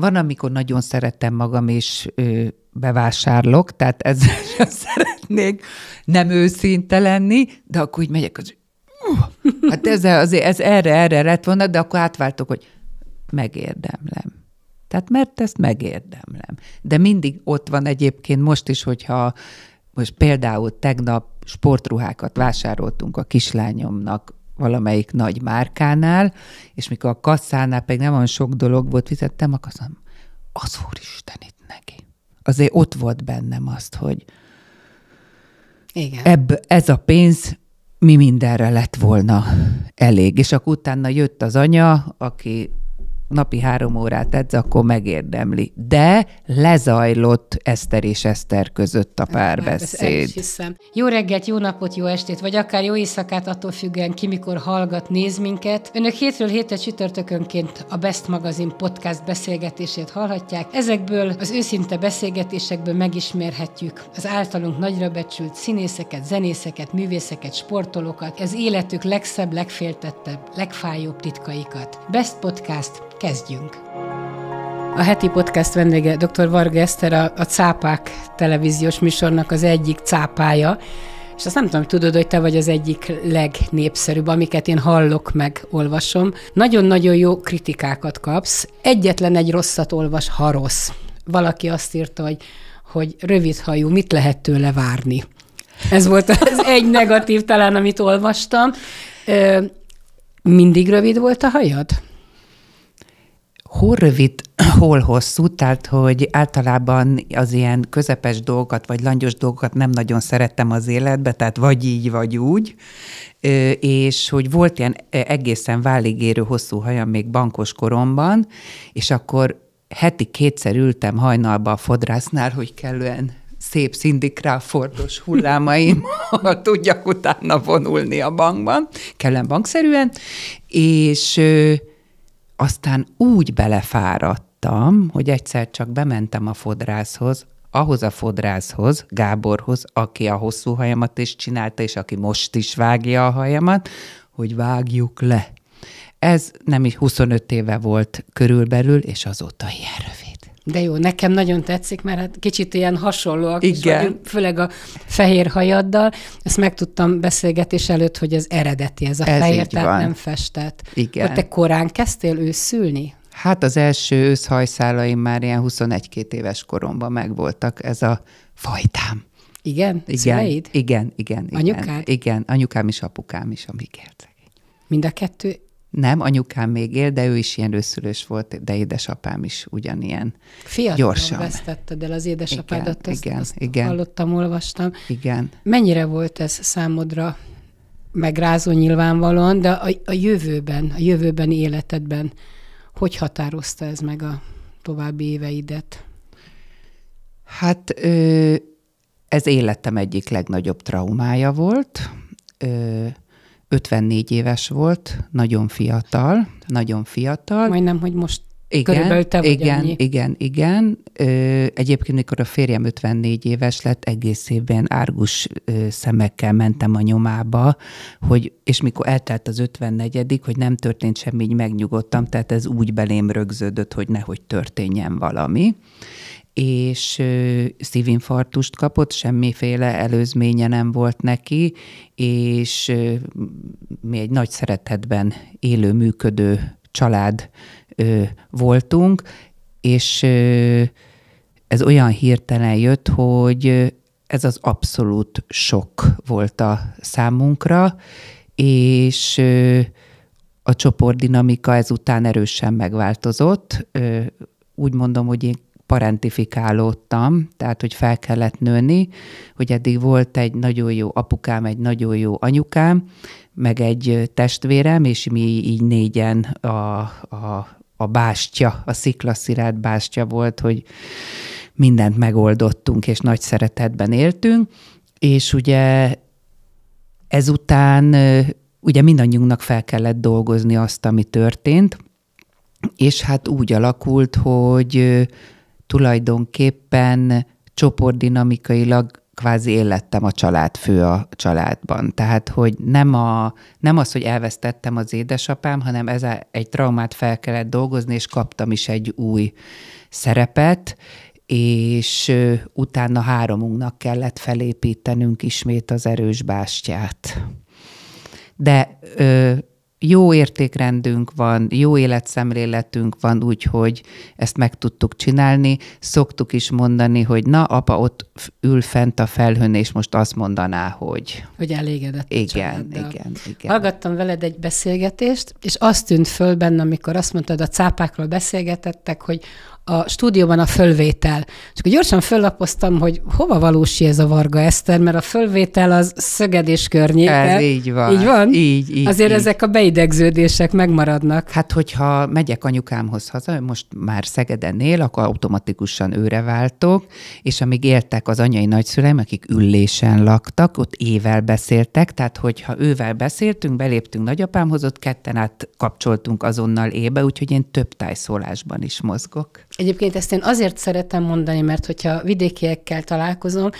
Van, amikor nagyon szeretem magam, és ö, bevásárlok, tehát ezzel sem szeretnék nem őszinte lenni, de akkor úgy megyek, az, hát ez, azért, ez erre, erre lett volna, de akkor átváltok, hogy megérdemlem. Tehát mert ezt megérdemlem. De mindig ott van egyébként most is, hogyha most például tegnap sportruhákat vásároltunk a kislányomnak valamelyik nagy márkánál, és mikor a kasszánál pedig nem olyan sok dolog volt, fizettem, a kasszán, az úristen itt neki. Azért ott volt bennem azt, hogy Igen. Ebb, ez a pénz mi mindenre lett volna elég. És akkor utána jött az anya, aki napi három órát edz, akkor megérdemli. De lezajlott Eszter és Eszter között a hát, hát, párbeszéd. Jó reggelt, jó napot, jó estét, vagy akár jó éjszakát, attól függően ki mikor hallgat, néz minket. Önök hétről hétre csütörtökönként a Best magazin podcast beszélgetését hallhatják. Ezekből az őszinte beszélgetésekből megismerhetjük az általunk nagyra becsült színészeket, zenészeket, művészeket, sportolókat, az életük legszebb, legféltettebb, legfájóbb titkaikat. Best Podcast Kezdjünk! A heti podcast vendége dr. Varga Eszter, a, a Cápák televíziós műsornak az egyik cápája, és azt nem tudom, tudod, hogy te vagy az egyik legnépszerűbb, amiket én hallok, meg olvasom. Nagyon-nagyon jó kritikákat kapsz. Egyetlen egy rosszat olvas, ha rossz. Valaki azt írta, hogy, hogy rövidhajú, mit lehet tőle várni? Ez volt az egy negatív talán, amit olvastam. Mindig rövid volt a hajad? hol rövid, hol hosszú, tehát hogy általában az ilyen közepes dolgokat, vagy langyos dolgokat nem nagyon szerettem az életbe, tehát vagy így, vagy úgy, és hogy volt ilyen e, egészen váligérő hosszú hajam még bankos koromban, és akkor heti kétszer ültem hajnalba a fodrásznál, hogy kellően szép szindikráfordos hullámaim, ha tudjak utána vonulni a bankban, kellően bankszerűen, és aztán úgy belefáradtam, hogy egyszer csak bementem a fodrászhoz, ahhoz a fodrászhoz, Gáborhoz, aki a hosszú hajamat is csinálta, és aki most is vágja a hajamat, hogy vágjuk le. Ez nem is 25 éve volt körülbelül, és azóta ilyen rövid. De jó, nekem nagyon tetszik, mert hát kicsit ilyen hasonlóak Igen. vagyunk, főleg a fehér hajaddal. Ezt megtudtam beszélgetés előtt, hogy ez eredeti, ez a ez fehér, tehát van. nem festett. Igen. Hogy te korán kezdtél őszülni? Hát az első őszhajszálaim már ilyen 21-2 éves koromban megvoltak, ez a fajtám. Igen? Igen, igen, igen. igen Anyukád? Igen, anyukám és apukám is, amik értek. Mind a kettő nem, anyukám még él, de ő is ilyen őszülős volt, de édesapám is ugyanilyen. Fiatal gyorsan. vesztetted el az édesapádat, igen, azt, igen, azt igen. hallottam, olvastam. Igen. Mennyire volt ez számodra megrázó nyilvánvalóan, de a, a jövőben, a jövőben életedben hogy határozta ez meg a további éveidet? Hát ez életem egyik legnagyobb traumája volt. Ö, 54 éves volt, nagyon fiatal, nagyon fiatal. Majdnem, hogy most igen, körülbelül te vagy igen, annyi. igen, igen. Ö, egyébként, mikor a férjem 54 éves lett, egész évben árgus ö, szemekkel mentem a nyomába, hogy, és mikor eltelt az 54 hogy nem történt semmi, így megnyugodtam, tehát ez úgy belém rögződött, hogy nehogy történjen valami és szívinfarktust kapott, semmiféle előzménye nem volt neki, és mi egy nagy szeretetben élő, működő család voltunk, és ez olyan hirtelen jött, hogy ez az abszolút sok volt a számunkra, és a csoportdinamika ezután erősen megváltozott. Úgy mondom, hogy én parentifikálódtam, tehát hogy fel kellett nőni, hogy eddig volt egy nagyon jó apukám, egy nagyon jó anyukám, meg egy testvérem, és mi így négyen a, a, a bástya, a sziklaszirát bástya volt, hogy mindent megoldottunk, és nagy szeretetben éltünk, és ugye ezután ugye mindannyiunknak fel kellett dolgozni azt, ami történt, és hát úgy alakult, hogy tulajdonképpen csoportdinamikailag kvázi élettem a család fő a családban. Tehát, hogy nem, a, nem az, hogy elvesztettem az édesapám, hanem ez a, egy traumát fel kellett dolgozni, és kaptam is egy új szerepet, és utána háromunknak kellett felépítenünk ismét az erős bástyát. De ö, jó értékrendünk van, jó életszemléletünk van, úgyhogy ezt meg tudtuk csinálni. Szoktuk is mondani, hogy na, apa ott ül fent a felhőn, és most azt mondaná, hogy... Hogy elégedett. Igen, igen, igen. Hallgattam veled egy beszélgetést, és azt tűnt föl benne, amikor azt mondtad, a cápákról beszélgetettek, hogy a stúdióban a fölvétel. Csak gyorsan föllapoztam, hogy hova valósi ez a Varga Eszter, mert a fölvétel az szöged és környéke. Ez így van. Így van? Így, így. Azért így. ezek a beidegződések megmaradnak. Hát, hogyha megyek anyukámhoz haza, most már Szegeden él, akkor automatikusan őre váltok, és amíg éltek az anyai nagyszüleim, akik üllésen laktak, ott ével beszéltek, tehát hogyha ővel beszéltünk, beléptünk nagyapámhoz, ott ketten át kapcsoltunk azonnal ébe, úgyhogy én több tájszólásban is mozgok. Egyébként ezt én azért szeretem mondani, mert hogyha vidékiekkel találkozom,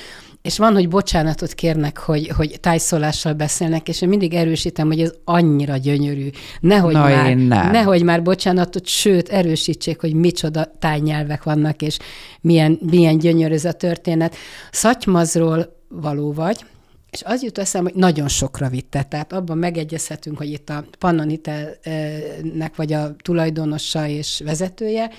és van, hogy bocsánatot kérnek, hogy, hogy tájszólással beszélnek, és én mindig erősítem, hogy ez annyira gyönyörű. Nehogy, Na már, nem. nehogy már bocsánatot, sőt, erősítsék, hogy micsoda tájnyelvek vannak, és milyen, milyen gyönyörű ez a történet. Szatymazról való vagy, és az jut eszem, hogy nagyon sokra vitte. Tehát abban megegyezhetünk, hogy itt a Pannonitelnek vagy a tulajdonosa és vezetője,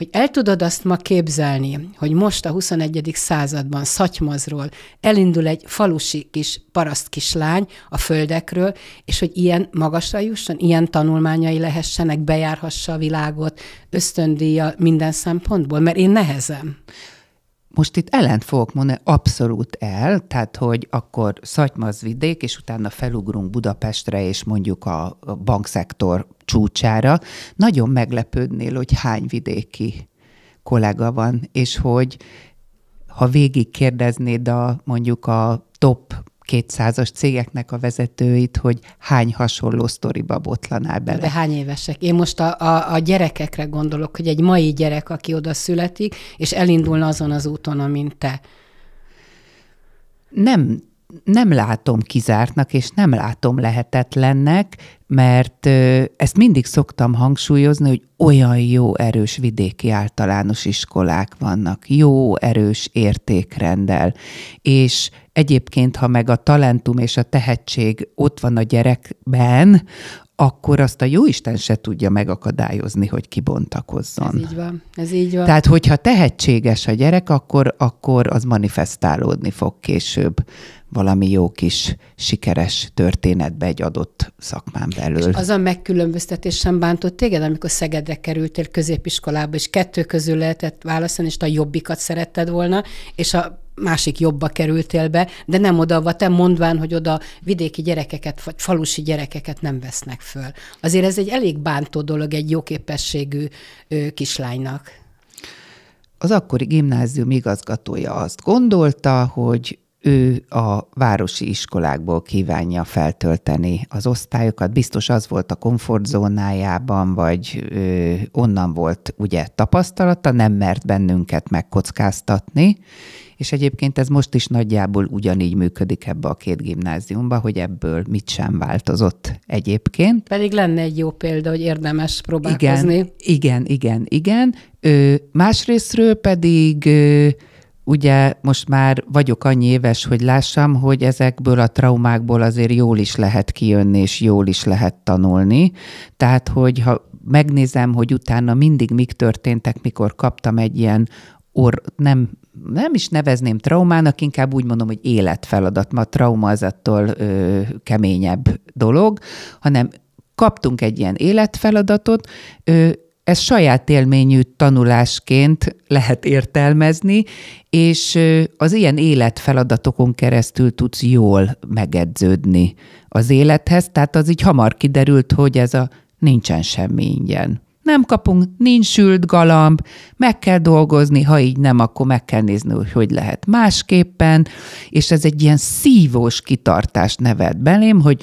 hogy el tudod azt ma képzelni, hogy most a 21. században Szatymazról elindul egy falusi kis paraszt kislány a földekről, és hogy ilyen magasra jusson, ilyen tanulmányai lehessenek, bejárhassa a világot, ösztöndíja minden szempontból, mert én nehezem most itt ellent fogok mondani, abszolút el, tehát hogy akkor Szatymaz vidék, és utána felugrunk Budapestre, és mondjuk a bankszektor csúcsára. Nagyon meglepődnél, hogy hány vidéki kollega van, és hogy ha végig kérdeznéd a, mondjuk a top 200-as cégeknek a vezetőit, hogy hány hasonló sztoriba botlanál bele. De hány évesek? Én most a, a, a gyerekekre gondolok, hogy egy mai gyerek, aki oda születik, és elindulna azon az úton, amint te. Nem, nem látom kizártnak, és nem látom lehetetlennek, mert ezt mindig szoktam hangsúlyozni, hogy olyan jó erős vidéki általános iskolák vannak, jó erős értékrendel, és Egyébként, ha meg a talentum és a tehetség ott van a gyerekben, akkor azt a jóisten se tudja megakadályozni, hogy kibontakozzon. Ez így van. Ez így van. Tehát, hogyha tehetséges a gyerek, akkor, akkor az manifestálódni fog később valami jó kis sikeres történetbe egy adott szakmán belül. És az a megkülönböztetés sem bántott téged, amikor Szegedre kerültél középiskolába, és kettő közül lehetett választani, és a jobbikat szeretted volna, és a másik jobba kerültél be, de nem oda, te mondván, hogy oda vidéki gyerekeket, vagy falusi gyerekeket nem vesznek föl. Azért ez egy elég bántó dolog egy jóképességű kislánynak. Az akkori gimnázium igazgatója azt gondolta, hogy ő a városi iskolákból kívánja feltölteni az osztályokat. Biztos az volt a komfortzónájában, vagy ö, onnan volt ugye tapasztalata, nem mert bennünket megkockáztatni, és egyébként ez most is nagyjából ugyanígy működik ebbe a két gimnáziumba, hogy ebből mit sem változott egyébként. Pedig lenne egy jó példa, hogy érdemes próbálkozni. Igen, igen, igen. igen. Ö, másrésztről pedig... Ö, ugye most már vagyok annyi éves, hogy lássam, hogy ezekből a traumákból azért jól is lehet kijönni, és jól is lehet tanulni. Tehát, hogy ha megnézem, hogy utána mindig mik történtek, mikor kaptam egy ilyen or, nem, nem is nevezném traumának, inkább úgy mondom, hogy életfeladat. Ma trauma az attól ö, keményebb dolog, hanem kaptunk egy ilyen életfeladatot, ö, ez saját élményű tanulásként lehet értelmezni, és az ilyen életfeladatokon keresztül tudsz jól megedződni az élethez. Tehát az így hamar kiderült, hogy ez a nincsen semmi ingyen. Nem kapunk, nincs sült galamb, meg kell dolgozni, ha így nem, akkor meg kell nézni, hogy hogy lehet másképpen, és ez egy ilyen szívós kitartást nevelt belém, hogy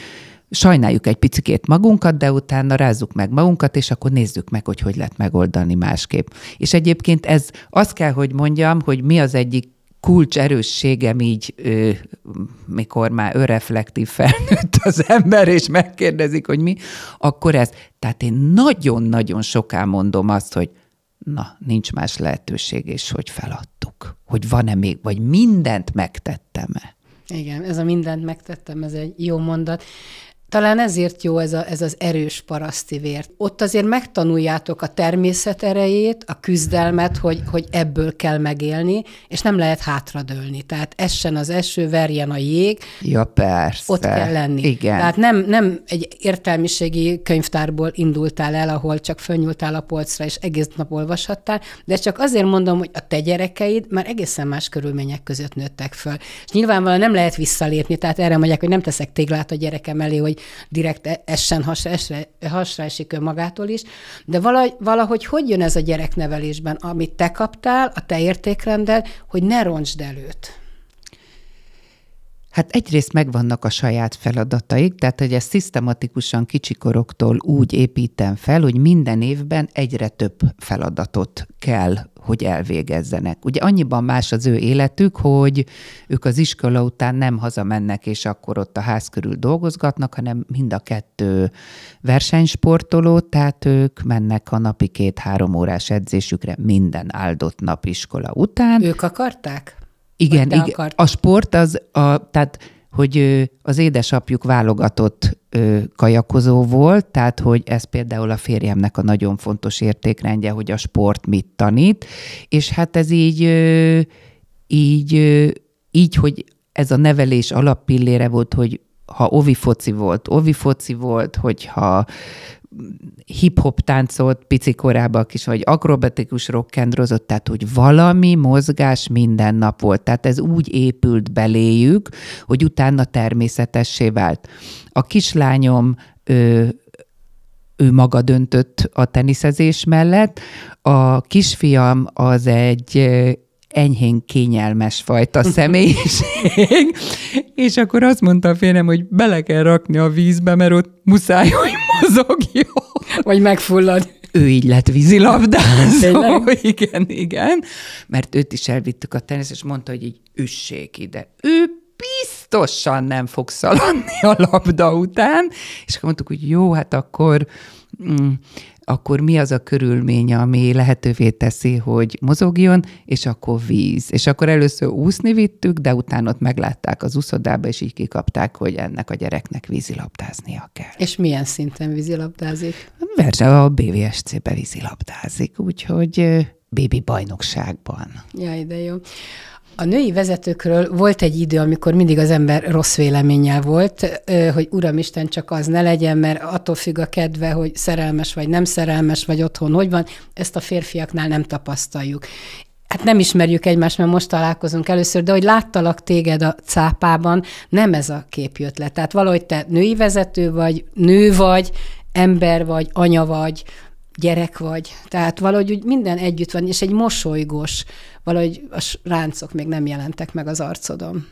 sajnáljuk egy picikét magunkat, de utána rázzuk meg magunkat, és akkor nézzük meg, hogy hogy lehet megoldani másképp. És egyébként ez azt kell, hogy mondjam, hogy mi az egyik erősségem így, ö, mikor már öreflektív felnőtt az ember, és megkérdezik, hogy mi, akkor ez. Tehát én nagyon-nagyon soká mondom azt, hogy na, nincs más lehetőség, és hogy feladtuk. Hogy van-e még, vagy mindent megtettem-e. Igen, ez a mindent megtettem, ez egy jó mondat. Talán ezért jó ez, a, ez az erős paraszti vér. Ott azért megtanuljátok a természet erejét, a küzdelmet, hogy, hogy ebből kell megélni, és nem lehet hátradőlni. Tehát essen az eső, verjen a jég. Ja, persze. Ott kell lenni. Igen. Tehát nem, nem egy értelmiségi könyvtárból indultál el, ahol csak fönnyúltál a polcra, és egész nap olvashattál, de csak azért mondom, hogy a te gyerekeid már egészen más körülmények között nőttek föl. És nyilvánvalóan nem lehet visszalépni, tehát erre mondják, hogy nem teszek téglát a gyerekem elé, hogy direkt e- essen hasra, esre, hasra esik önmagától is, de valahogy, valahogy hogy jön ez a gyereknevelésben, amit te kaptál, a te értékrended, hogy ne roncsd előtt. Hát egyrészt megvannak a saját feladataik, tehát hogy ezt szisztematikusan kicsikoroktól úgy építem fel, hogy minden évben egyre több feladatot kell hogy elvégezzenek. Ugye annyiban más az ő életük, hogy ők az iskola után nem hazamennek, és akkor ott a ház körül dolgozgatnak, hanem mind a kettő versenysportoló, tehát ők mennek a napi két-három órás edzésükre minden áldott nap iskola után. Ők akarták? Igen, igen. Akart. a sport az, a, tehát hogy az édesapjuk válogatott kajakozó volt, tehát hogy ez például a férjemnek a nagyon fontos értékrendje, hogy a sport mit tanít, és hát ez így, így, így hogy ez a nevelés alappillére volt, hogy ha ovi foci volt, ovi foci volt, hogyha hip-hop táncolt pici korában, kis vagy akrobatikus rockendrozott, tehát hogy valami mozgás minden nap volt. Tehát ez úgy épült beléjük, hogy utána természetessé vált. A kislányom ő, ő maga döntött a teniszezés mellett, a kisfiam az egy enyhén kényelmes fajta személyiség, és akkor azt mondta a félem, hogy bele kell rakni a vízbe, mert ott muszáj, hogy mozogjon. Vagy megfullad. Ő így lett vízilabdázó. igen, igen. Mert őt is elvittük a tenisz, és mondta, hogy így üssék ide. Ő biztosan nem fog szaladni a labda után. És akkor mondtuk, hogy jó, hát akkor mm, akkor mi az a körülmény, ami lehetővé teszi, hogy mozogjon, és akkor víz. És akkor először úszni vittük, de utána ott meglátták az úszodába, és így kikapták, hogy ennek a gyereknek vízilabdáznia kell. És milyen szinten vízilabdázik? Versen a BVSC-be vízilabdázik, úgyhogy bébi bajnokságban. Jaj, de jó. A női vezetőkről volt egy idő, amikor mindig az ember rossz véleménnyel volt, hogy uramisten csak az ne legyen, mert attól függ a kedve, hogy szerelmes vagy nem szerelmes, vagy otthon hogy van, ezt a férfiaknál nem tapasztaljuk hát nem ismerjük egymást, mert most találkozunk először, de hogy láttalak téged a cápában, nem ez a kép jött le. Tehát valahogy te női vezető vagy, nő vagy, ember vagy, anya vagy, gyerek vagy. Tehát valahogy úgy minden együtt van, és egy mosolygós, valahogy a ráncok még nem jelentek meg az arcodon.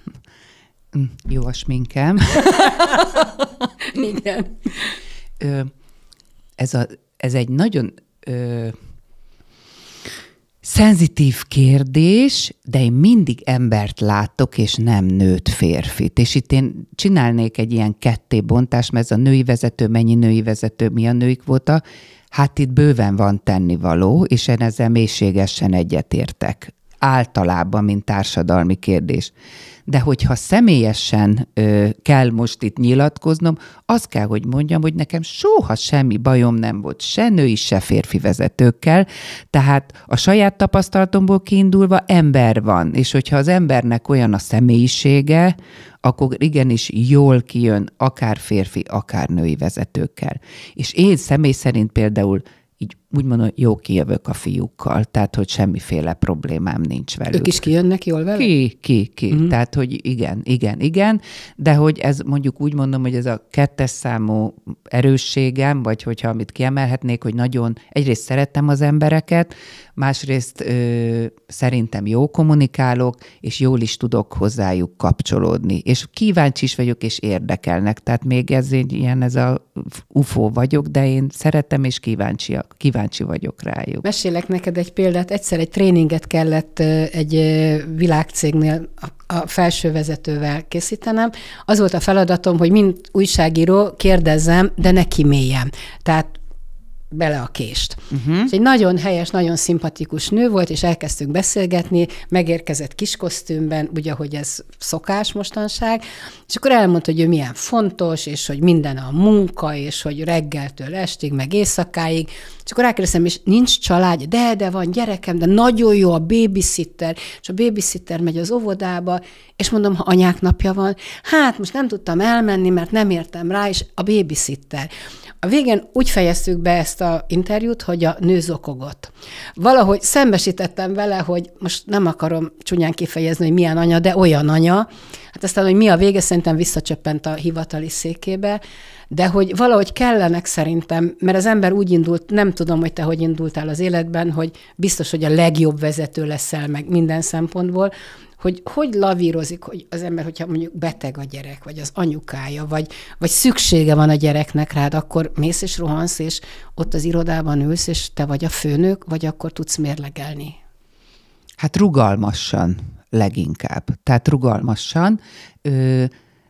Mm. Jó a sminkem. Igen. Ö, ez, a, ez egy nagyon ö, szenzitív kérdés, de én mindig embert látok, és nem nőt férfit. És itt én csinálnék egy ilyen kettébontást, mert ez a női vezető, mennyi női vezető, mi a női kvóta, Hát itt bőven van tennivaló, és én ezzel mélységesen egyetértek. Általában, mint társadalmi kérdés de hogyha személyesen ö, kell most itt nyilatkoznom, azt kell, hogy mondjam, hogy nekem soha semmi bajom nem volt se női, se férfi vezetőkkel, tehát a saját tapasztalatomból kiindulva ember van, és hogyha az embernek olyan a személyisége, akkor igenis jól kijön akár férfi, akár női vezetőkkel. És én személy szerint például így úgymond, hogy jó kijövök a fiúkkal, tehát, hogy semmiféle problémám nincs velük. Ők is kijönnek jól velük? Ki, ki, ki. Mm. Tehát, hogy igen, igen, igen, de hogy ez mondjuk úgy mondom, hogy ez a kettes számú erősségem, vagy hogyha amit kiemelhetnék, hogy nagyon egyrészt szerettem az embereket, másrészt ö, szerintem jó kommunikálok, és jól is tudok hozzájuk kapcsolódni. És kíváncsi is vagyok, és érdekelnek. Tehát még ez ilyen, ez a ufó vagyok, de én szeretem és kíváncsi, kíváncsi kíváncsi vagyok rájuk. Mesélek neked egy példát. Egyszer egy tréninget kellett egy világcégnél a felső vezetővel készítenem. Az volt a feladatom, hogy mind újságíró kérdezzem, de ne kiméljem. Tehát bele a kést. Uh-huh. És egy nagyon helyes, nagyon szimpatikus nő volt, és elkezdtünk beszélgetni, megérkezett kis kosztümben, ugye, hogy ez szokás mostanság, és akkor elmondta, hogy ő milyen fontos, és hogy minden a munka, és hogy reggeltől estig, meg éjszakáig, és akkor rákérdeztem, és nincs család, de, de van gyerekem, de nagyon jó a babysitter, és a babysitter megy az óvodába, és mondom, ha anyák napja van, hát most nem tudtam elmenni, mert nem értem rá, és a babysitter. A végén úgy fejeztük be ezt a a interjút, hogy a nő zokogott. Valahogy szembesítettem vele, hogy most nem akarom csúnyán kifejezni, hogy milyen anya, de olyan anya. Hát aztán, hogy mi a vége, szerintem visszacsöppent a hivatali székébe, de hogy valahogy kellenek szerintem, mert az ember úgy indult, nem tudom, hogy te hogy indultál az életben, hogy biztos, hogy a legjobb vezető leszel meg minden szempontból, hogy hogy lavírozik hogy az ember, hogyha mondjuk beteg a gyerek, vagy az anyukája, vagy, vagy szüksége van a gyereknek rád, akkor mész és rohansz, és ott az irodában ülsz, és te vagy a főnök, vagy akkor tudsz mérlegelni. Hát rugalmasan leginkább. Tehát rugalmasan.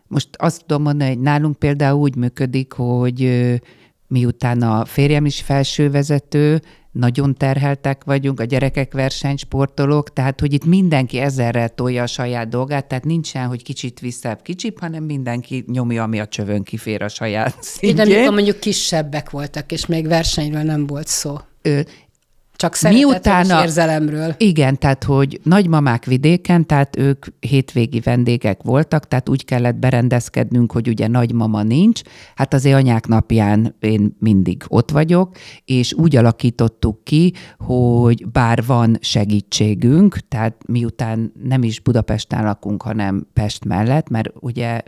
most azt tudom mondani, hogy nálunk például úgy működik, hogy miután a férjem is felsővezető, nagyon terheltek vagyunk, a gyerekek versenysportolók, tehát hogy itt mindenki ezerrel tolja a saját dolgát, tehát nincsen, hogy kicsit visszább, kicsip, hanem mindenki nyomja, ami a csövön kifér a saját szintjén. Én amikor mondjuk kisebbek voltak, és még versenyről nem volt szó. Ö, csak miután a, érzelemről. Igen, tehát hogy nagymamák vidéken, tehát ők hétvégi vendégek voltak, tehát úgy kellett berendezkednünk, hogy ugye nagymama nincs, hát az anyák napján én mindig ott vagyok, és úgy alakítottuk ki, hogy bár van segítségünk, tehát miután nem is Budapesten lakunk, hanem Pest mellett, mert ugye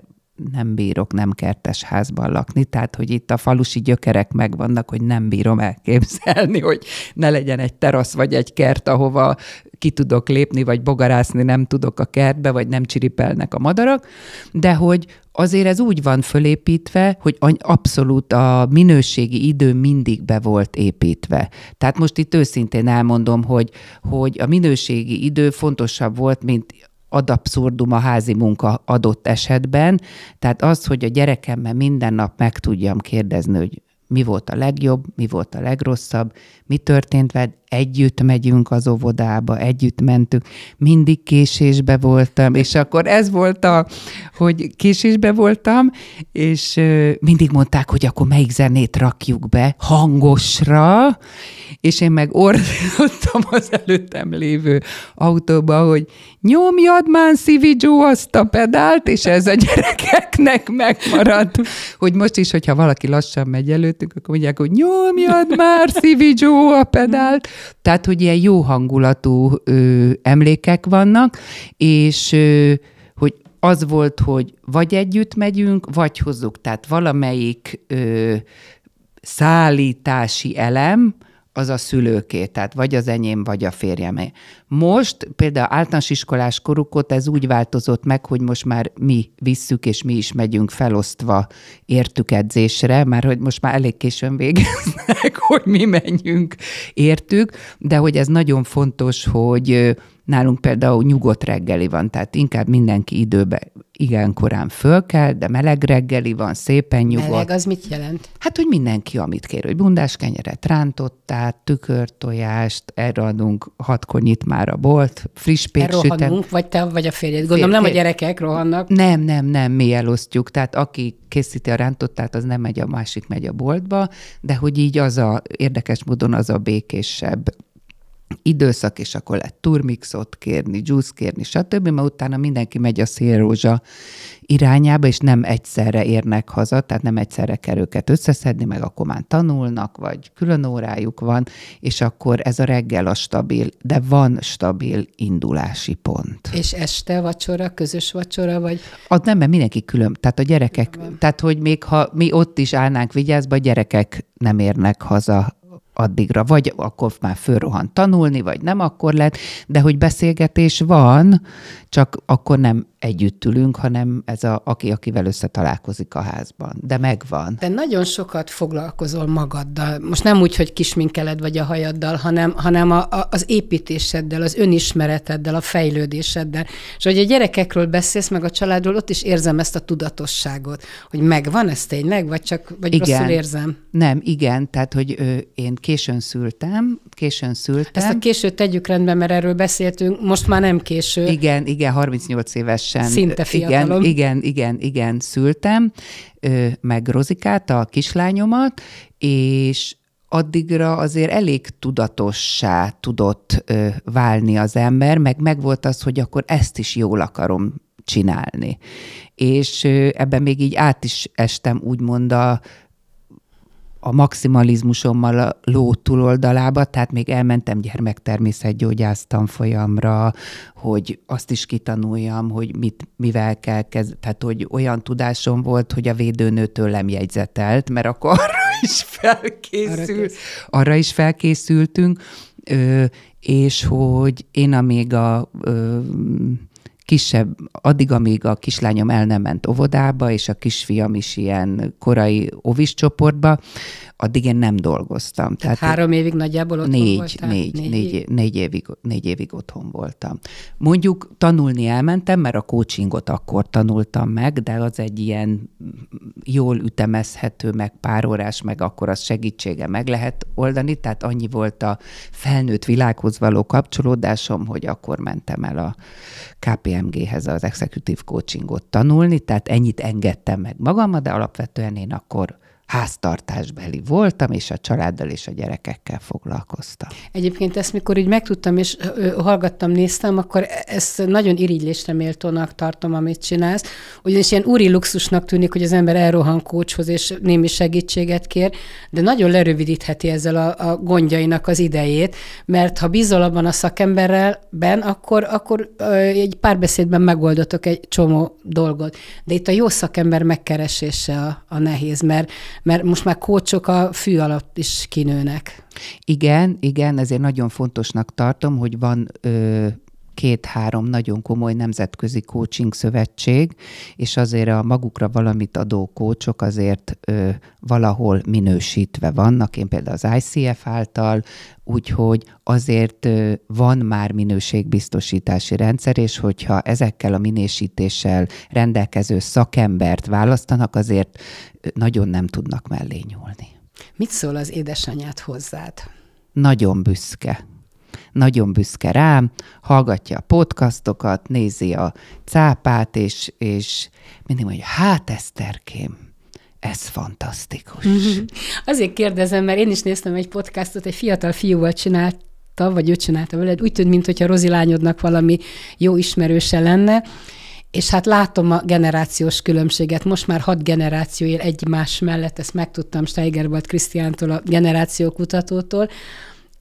nem bírok nem kertes házban lakni, tehát hogy itt a falusi gyökerek megvannak, hogy nem bírom elképzelni, hogy ne legyen egy terasz vagy egy kert, ahova ki tudok lépni, vagy bogarászni nem tudok a kertbe, vagy nem csiripelnek a madarak, de hogy azért ez úgy van fölépítve, hogy abszolút a minőségi idő mindig be volt építve. Tehát most itt őszintén elmondom, hogy, hogy a minőségi idő fontosabb volt, mint ad abszurdum a házi munka adott esetben. Tehát az, hogy a gyerekemmel minden nap meg tudjam kérdezni, hogy mi volt a legjobb, mi volt a legrosszabb, mi történt veled, együtt megyünk az óvodába, együtt mentünk, mindig késésbe voltam, és akkor ez volt a, hogy késésbe voltam, és mindig mondták, hogy akkor melyik zenét rakjuk be hangosra, és én meg orr mondtam az előttem lévő autóba, hogy nyomjad már Szividzsó azt a pedált, és ez a gyerekeknek megmaradt. Hogy most is, hogyha valaki lassan megy előttünk, akkor mondják, hogy nyomjad már Szividzsó a pedált. Tehát, hogy ilyen jó hangulatú ö, emlékek vannak, és ö, hogy az volt, hogy vagy együtt megyünk, vagy hozzuk. Tehát valamelyik ö, szállítási elem, az a szülőké, tehát vagy az enyém, vagy a férjemé. Most például általános iskolás korukot ez úgy változott meg, hogy most már mi visszük, és mi is megyünk felosztva értük edzésre, már hogy most már elég későn végeznek, hogy mi menjünk értük, de hogy ez nagyon fontos, hogy nálunk például nyugodt reggeli van, tehát inkább mindenki időben igen korán föl kell, de meleg reggeli van, szépen nyugodt. Meleg az mit jelent? Hát, hogy mindenki, amit kér, hogy bundás kenyeret rántottát, tükörtojást, erre adunk hatkor nyit már már a bolt, friss péksüteményt. vagy te, vagy a férjed. Gondolom fér, nem a gyerekek rohannak. Nem, nem, nem, mi elosztjuk. Tehát aki készíti a rántottát, az nem megy, a másik megy a boltba, de hogy így az a, érdekes módon az a békésebb időszak, és akkor lehet turmixot kérni, juice kérni, stb., mert utána mindenki megy a szélrózsa irányába, és nem egyszerre érnek haza, tehát nem egyszerre kell őket összeszedni, meg akkor már tanulnak, vagy külön órájuk van, és akkor ez a reggel a stabil, de van stabil indulási pont. És este vacsora, közös vacsora, vagy? Az nem, mert mindenki külön, tehát a gyerekek, külön. tehát hogy még ha mi ott is állnánk vigyázba, a gyerekek nem érnek haza addigra, vagy akkor már fölrohan tanulni, vagy nem akkor lett, de hogy beszélgetés van, csak akkor nem együtt ülünk, hanem ez a, aki, akivel összetalálkozik a házban. De megvan. De nagyon sokat foglalkozol magaddal. Most nem úgy, hogy kisminkeled vagy a hajaddal, hanem, hanem a, a, az építéseddel, az önismereteddel, a fejlődéseddel. És hogy a gyerekekről beszélsz, meg a családról, ott is érzem ezt a tudatosságot, hogy megvan ez tényleg, vagy csak vagy igen. rosszul érzem? Nem, igen. Tehát, hogy ő, én későn szültem, későn szültem. Ezt a későt tegyük rendben, mert erről beszéltünk, most már nem késő. Igen, igen igen, 38 évesen. Szinte Igen, igen, igen, igen, szültem, meg Rozikát, a kislányomat, és addigra azért elég tudatossá tudott válni az ember, meg megvolt az, hogy akkor ezt is jól akarom csinálni. És ebben még így át is estem úgymond a a maximalizmusommal a ló túloldalába, tehát még elmentem gyermektermészetgyógyász tanfolyamra, hogy azt is kitanuljam, hogy mit, mivel kell kezd... Tehát, hogy olyan tudásom volt, hogy a védőnő tőlem jegyzetelt, mert akkor arra is felkészült, arra, arra is felkészültünk, ö, és hogy én amíg a ö, kisebb, addig, amíg a kislányom el nem ment óvodába, és a kisfiam is ilyen korai ovis csoportba, addig én nem dolgoztam. Tehát, Tehát három évig nagyjából otthon négy, Négy, négy, négy, négy, évig, négy évig otthon voltam. Mondjuk tanulni elmentem, mert a coachingot akkor tanultam meg, de az egy ilyen jól ütemezhető, meg pár órás, meg akkor az segítsége meg lehet oldani, tehát annyi volt a felnőtt világhoz való kapcsolódásom, hogy akkor mentem el a KPMG-hez az executive coachingot tanulni, tehát ennyit engedtem meg magam, de alapvetően én akkor háztartásbeli voltam, és a családdal és a gyerekekkel foglalkoztam. Egyébként ezt, mikor így megtudtam, és hallgattam, néztem, akkor e- ezt nagyon irigylésre méltónak tartom, amit csinálsz, ugyanis ilyen úri luxusnak tűnik, hogy az ember elrohan kócshoz, és némi segítséget kér, de nagyon lerövidítheti ezzel a, a gondjainak az idejét, mert ha bízol abban a szakemberrel, ben, akkor, akkor egy párbeszédben megoldotok egy csomó dolgot. De itt a jó szakember megkeresése a, a nehéz, mert mert most már kócsok a fű alatt is kinőnek. Igen, igen, ezért nagyon fontosnak tartom, hogy van ö, két-három nagyon komoly nemzetközi coaching szövetség, és azért a magukra valamit adó kócsok azért ö, valahol minősítve vannak, én például az ICF által, úgyhogy azért ö, van már minőségbiztosítási rendszer, és hogyha ezekkel a minősítéssel rendelkező szakembert választanak, azért nagyon nem tudnak mellé nyúlni. Mit szól az édesanyád hozzád? Nagyon büszke nagyon büszke rám, hallgatja a podcastokat, nézi a cápát, és, és mindig mondja, hát Eszterkém, ez fantasztikus. Azért kérdezem, mert én is néztem egy podcastot, egy fiatal fiúval csinált, vagy ő csinálta veled, úgy tűnt, mintha Rozi lányodnak valami jó ismerőse lenne, és hát látom a generációs különbséget. Most már hat generáció él egymás mellett, ezt megtudtam Steigerbalt Krisztiántól, a generációkutatótól, kutatótól,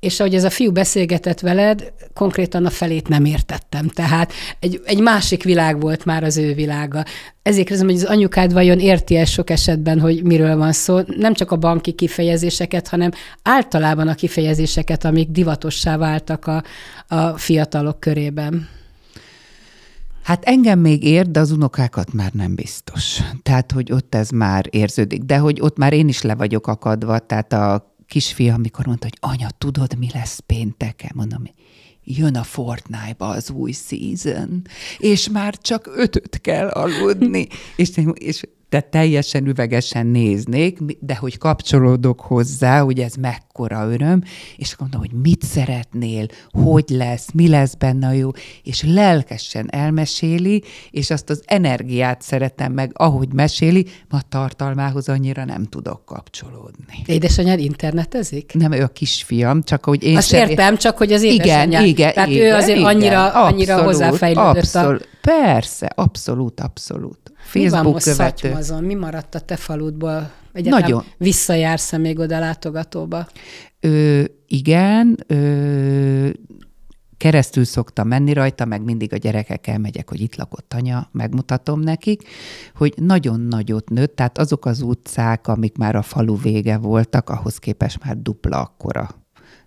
és ahogy ez a fiú beszélgetett veled, konkrétan a felét nem értettem. Tehát egy, egy másik világ volt már az ő világa. Ezért kérdezem, hogy az anyukád vajon érti -e sok esetben, hogy miről van szó, nem csak a banki kifejezéseket, hanem általában a kifejezéseket, amik divatossá váltak a, a fiatalok körében. Hát engem még ért, de az unokákat már nem biztos. Tehát, hogy ott ez már érződik. De hogy ott már én is le vagyok akadva, tehát a kisfia, mikor mondta, hogy anya, tudod, mi lesz pénteken? Mondom, jön a Fortnite-ba az új season, és már csak ötöt kell aludni. és, és de teljesen üvegesen néznék, de hogy kapcsolódok hozzá, hogy ez mekkora öröm, és mondom, hogy mit szeretnél, hogy lesz, mi lesz benne a jó, és lelkesen elmeséli, és azt az energiát szeretem meg, ahogy meséli, ma tartalmához annyira nem tudok kapcsolódni. Édesanyád internetezik? Nem, ő a kisfiam, csak hogy én Azt sem... értem, csak hogy az édesanyád. Igen, igen, Tehát igen, ő azért igen, annyira, abszolút, annyira hozzáfejlődött abszolút, a... Persze, abszolút, abszolút. Facebook követő. Szatmazon? Mi maradt a te faludból? Egyetem, Nagyon. Visszajársz -e még oda látogatóba? Ö, igen, ö, keresztül szoktam menni rajta, meg mindig a gyerekekkel megyek, hogy itt lakott anya, megmutatom nekik, hogy nagyon nagyot nőtt, tehát azok az utcák, amik már a falu vége voltak, ahhoz képest már dupla akkora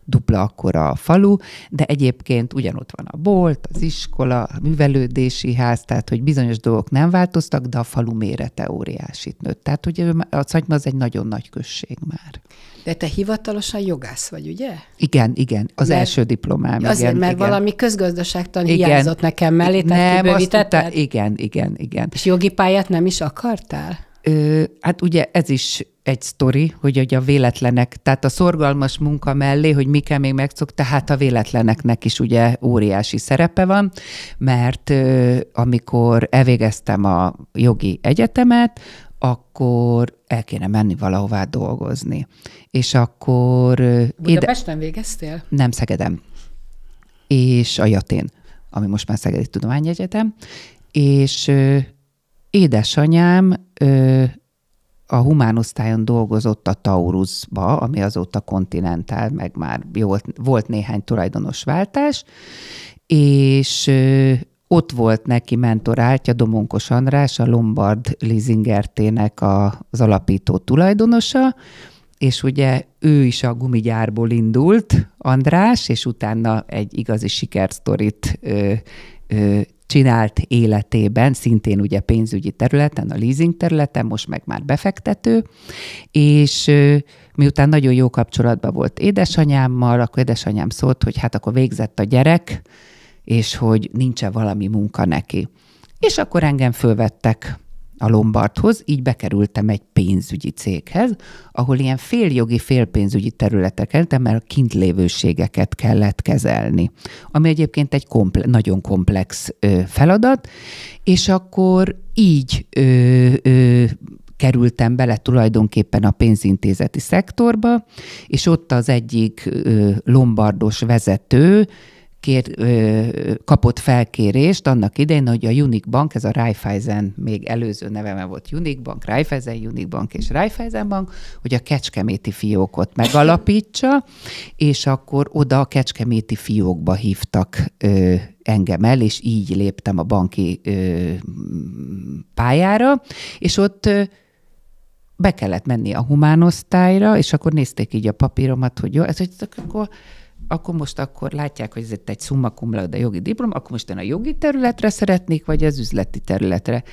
dupla akkora a falu, de egyébként ugyanott van a bolt, az iskola, a művelődési ház, tehát hogy bizonyos dolgok nem változtak, de a falu mérete óriásit nőtt. Tehát ugye a Szagyma az egy nagyon nagy község már. De te hivatalosan jogász vagy, ugye? Igen, igen. Az mert, első diplomám. Azért, igen, mert igen. valami közgazdaságtan igen. hiányzott nekem mellé, tehát nem, azt tudta, Igen, igen, igen. És jogi pályát nem is akartál? Ö, hát ugye ez is egy sztori, hogy, hogy a véletlenek, tehát a szorgalmas munka mellé, hogy mi kell még megszok, tehát a véletleneknek is ugye óriási szerepe van, mert amikor elvégeztem a jogi egyetemet, akkor el kéne menni valahová dolgozni. És akkor... Budapesten ide... végeztél? Nem, Szegedem. És a Jatén, ami most már Szegedi Tudományegyetem. És ö, édesanyám ö, a humánosztályon dolgozott a Taurusba, ami azóta kontinentál, meg már volt, volt néhány tulajdonos váltás, és ott volt neki mentoráltja Domonkos András, a Lombard Lizingertének a, az alapító tulajdonosa, és ugye ő is a gumigyárból indult, András, és utána egy igazi sikersztorit ö, ö, csinált életében, szintén ugye pénzügyi területen, a leasing területen, most meg már befektető, és miután nagyon jó kapcsolatban volt édesanyámmal, akkor édesanyám szólt, hogy hát akkor végzett a gyerek, és hogy nincsen valami munka neki. És akkor engem fölvettek a Lombardhoz, így bekerültem egy pénzügyi céghez, ahol ilyen féljogi, félpénzügyi területeken, de már kint lévőségeket kellett kezelni, ami egyébként egy komple- nagyon komplex ö, feladat, és akkor így ö, ö, kerültem bele tulajdonképpen a pénzintézeti szektorba, és ott az egyik ö, lombardos vezető, kér, ö, kapott felkérést annak idején, hogy a Unique Bank, ez a Raiffeisen, még előző neveme volt Unique Bank, Raiffeisen, Unique Bank és Raiffeisen Bank, hogy a kecskeméti fiókot megalapítsa, és akkor oda a kecskeméti fiókba hívtak ö, engem el, és így léptem a banki ö, pályára, és ott ö, be kellett menni a humánosztályra, és akkor nézték így a papíromat, hogy jó, ez, hogy akkor akkor most akkor látják, hogy ez itt egy summa cum laude jogi diplom, akkor most én a jogi területre szeretnék, vagy az üzleti területre.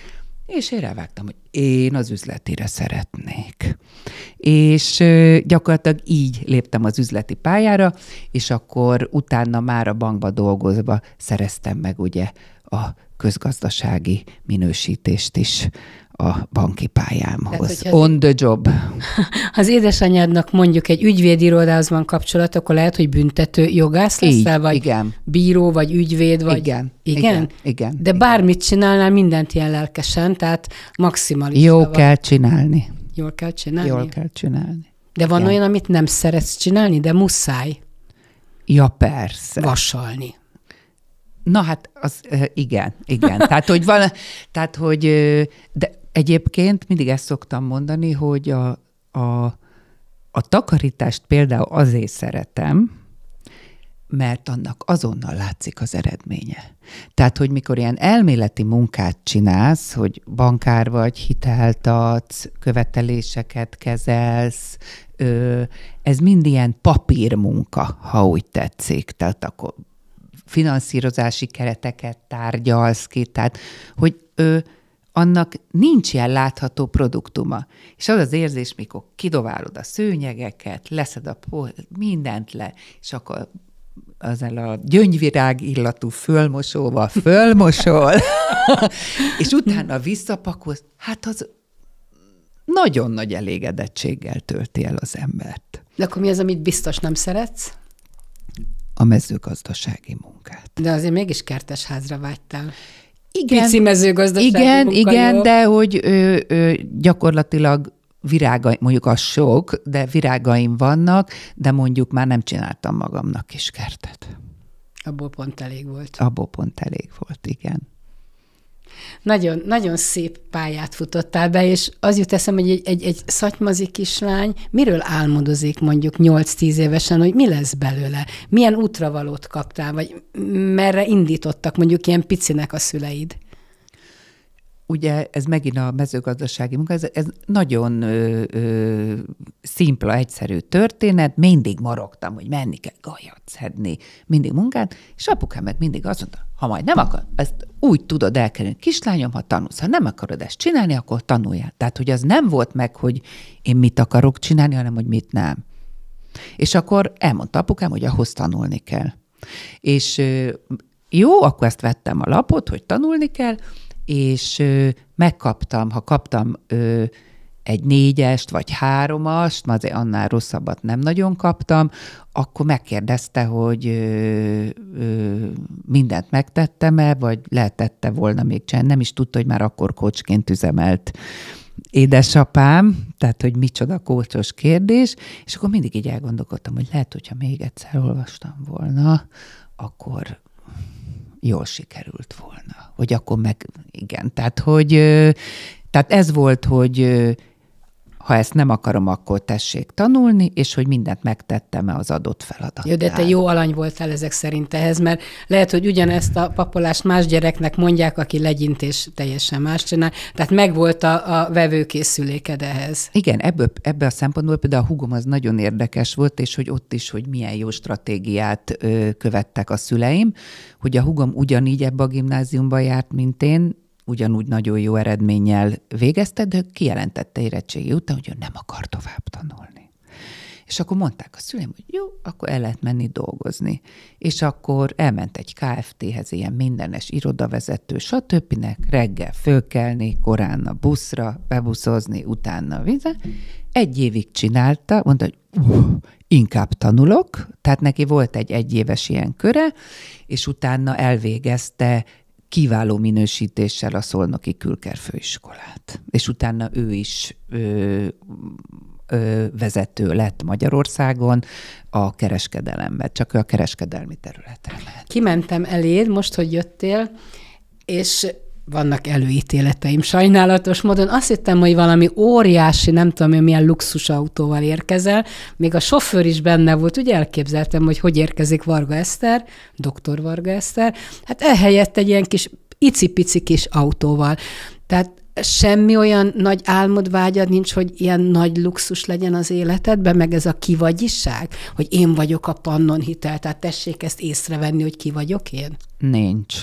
És én rávágtam, hogy én az üzletire szeretnék. És gyakorlatilag így léptem az üzleti pályára, és akkor utána már a bankba dolgozva szereztem meg ugye a közgazdasági minősítést is a banki pályámhoz. Tehát, On the job. Az édesanyádnak mondjuk egy ügyvédirodához van kapcsolat, akkor lehet, hogy büntető jogász leszel, vagy igen. bíró, vagy ügyvéd, vagy... Igen. Igen? Igen. igen De igen. bármit csinálnál, mindent ilyen lelkesen, tehát maximalista Jó van. kell csinálni. Jól kell csinálni? Jól kell csinálni. De van igen. olyan, amit nem szeretsz csinálni, de muszáj. Ja, persze. Vasalni. Na hát, az, igen, igen. tehát, hogy van, tehát, hogy, de Egyébként mindig ezt szoktam mondani, hogy a, a, a takarítást például azért szeretem, mert annak azonnal látszik az eredménye. Tehát, hogy mikor ilyen elméleti munkát csinálsz, hogy bankár vagy, hitelt adsz, követeléseket kezelsz, ö, ez mind ilyen papírmunka, ha úgy tetszik. Tehát akkor finanszírozási kereteket tárgyalsz ki, tehát, hogy ö, annak nincs ilyen látható produktuma. És az az érzés, mikor kidoválod a szőnyegeket, leszed a pol, mindent le, és akkor azzal a gyöngyvirág illatú fölmosóval fölmosol, és utána visszapakolsz, hát az nagyon nagy elégedettséggel tölti el az embert. De akkor mi az, amit biztos nem szeretsz? A mezőgazdasági munkát. De azért mégis kertesházra vágytál. Igen, pici mezőgazdasági Igen, munkanyó. igen, de hogy ö, ö, gyakorlatilag virágaim, mondjuk az sok, de virágaim vannak, de mondjuk már nem csináltam magamnak kis kertet. Abból pont elég volt. Abból pont elég volt, igen. Nagyon, nagyon szép pályát futottál be, és az jut eszem, hogy egy, egy, egy szatymazi kislány miről álmodozik mondjuk 8-10 évesen, hogy mi lesz belőle? Milyen útravalót kaptál, vagy merre indítottak mondjuk ilyen picinek a szüleid? ugye ez megint a mezőgazdasági munka, ez, ez nagyon ö, ö, szimpla, egyszerű történet, mindig marogtam, hogy menni kell gajat szedni, mindig munkát, és apukám meg mindig azt mondta, ha majd nem akar, ezt úgy tudod elkerülni, kislányom, ha tanulsz, ha nem akarod ezt csinálni, akkor tanuljál. Tehát, hogy az nem volt meg, hogy én mit akarok csinálni, hanem, hogy mit nem. És akkor elmondta apukám, hogy ahhoz tanulni kell. És ö, jó, akkor ezt vettem a lapot, hogy tanulni kell, és ö, megkaptam, ha kaptam ö, egy négyest vagy háromast, ma azért annál rosszabbat nem nagyon kaptam, akkor megkérdezte, hogy ö, ö, mindent megtettem-e, vagy lehetette volna még csinálni. Nem is tudta, hogy már akkor kocsként üzemelt édesapám, tehát hogy micsoda kócsos kérdés, és akkor mindig így elgondolkodtam, hogy lehet, hogyha még egyszer olvastam volna, akkor, jól sikerült volna. Hogy akkor meg, igen, tehát hogy, tehát ez volt, hogy ha ezt nem akarom, akkor tessék tanulni, és hogy mindent megtettem-e az adott feladat. Jó, de te jó alany voltál ezek szerint ehhez, mert lehet, hogy ugyanezt a papolást más gyereknek mondják, aki legyint és teljesen más csinál. Tehát megvolt a, a vevőkészüléked ehhez. Igen, ebből, ebbe a szempontból például a hugom az nagyon érdekes volt, és hogy ott is, hogy milyen jó stratégiát ö, követtek a szüleim, hogy a hugom ugyanígy ebbe a gimnáziumba járt, mint én, ugyanúgy nagyon jó eredménnyel végezte, de kijelentette érettségi után, hogy ő nem akar tovább tanulni. És akkor mondták a szüleim, hogy jó, akkor el lehet menni dolgozni. És akkor elment egy KFT-hez, ilyen mindenes irodavezető, stb. reggel fölkelni, korán a buszra, bebuszozni, utána vize. Egy évig csinálta, mondta, hogy inkább tanulok, tehát neki volt egy egyéves ilyen köre, és utána elvégezte kiváló minősítéssel a Szolnoki Külker főiskolát. És utána ő is ö, ö, vezető lett Magyarországon a kereskedelemben, csak ő a kereskedelmi területen. lehet. Kimentem eléd, most, hogy jöttél, és vannak előítéleteim sajnálatos módon. Azt hittem, hogy valami óriási, nem tudom én milyen luxusautóval érkezel. Még a sofőr is benne volt, ugye elképzeltem, hogy hogy érkezik Varga Eszter, doktor Varga Eszter. Hát ehelyett egy ilyen kis icipici kis autóval. Tehát semmi olyan nagy álmodvágyad nincs, hogy ilyen nagy luxus legyen az életedben, meg ez a kivagyiság, hogy én vagyok a pannon hitel, tehát tessék ezt észrevenni, hogy ki vagyok én? Nincs.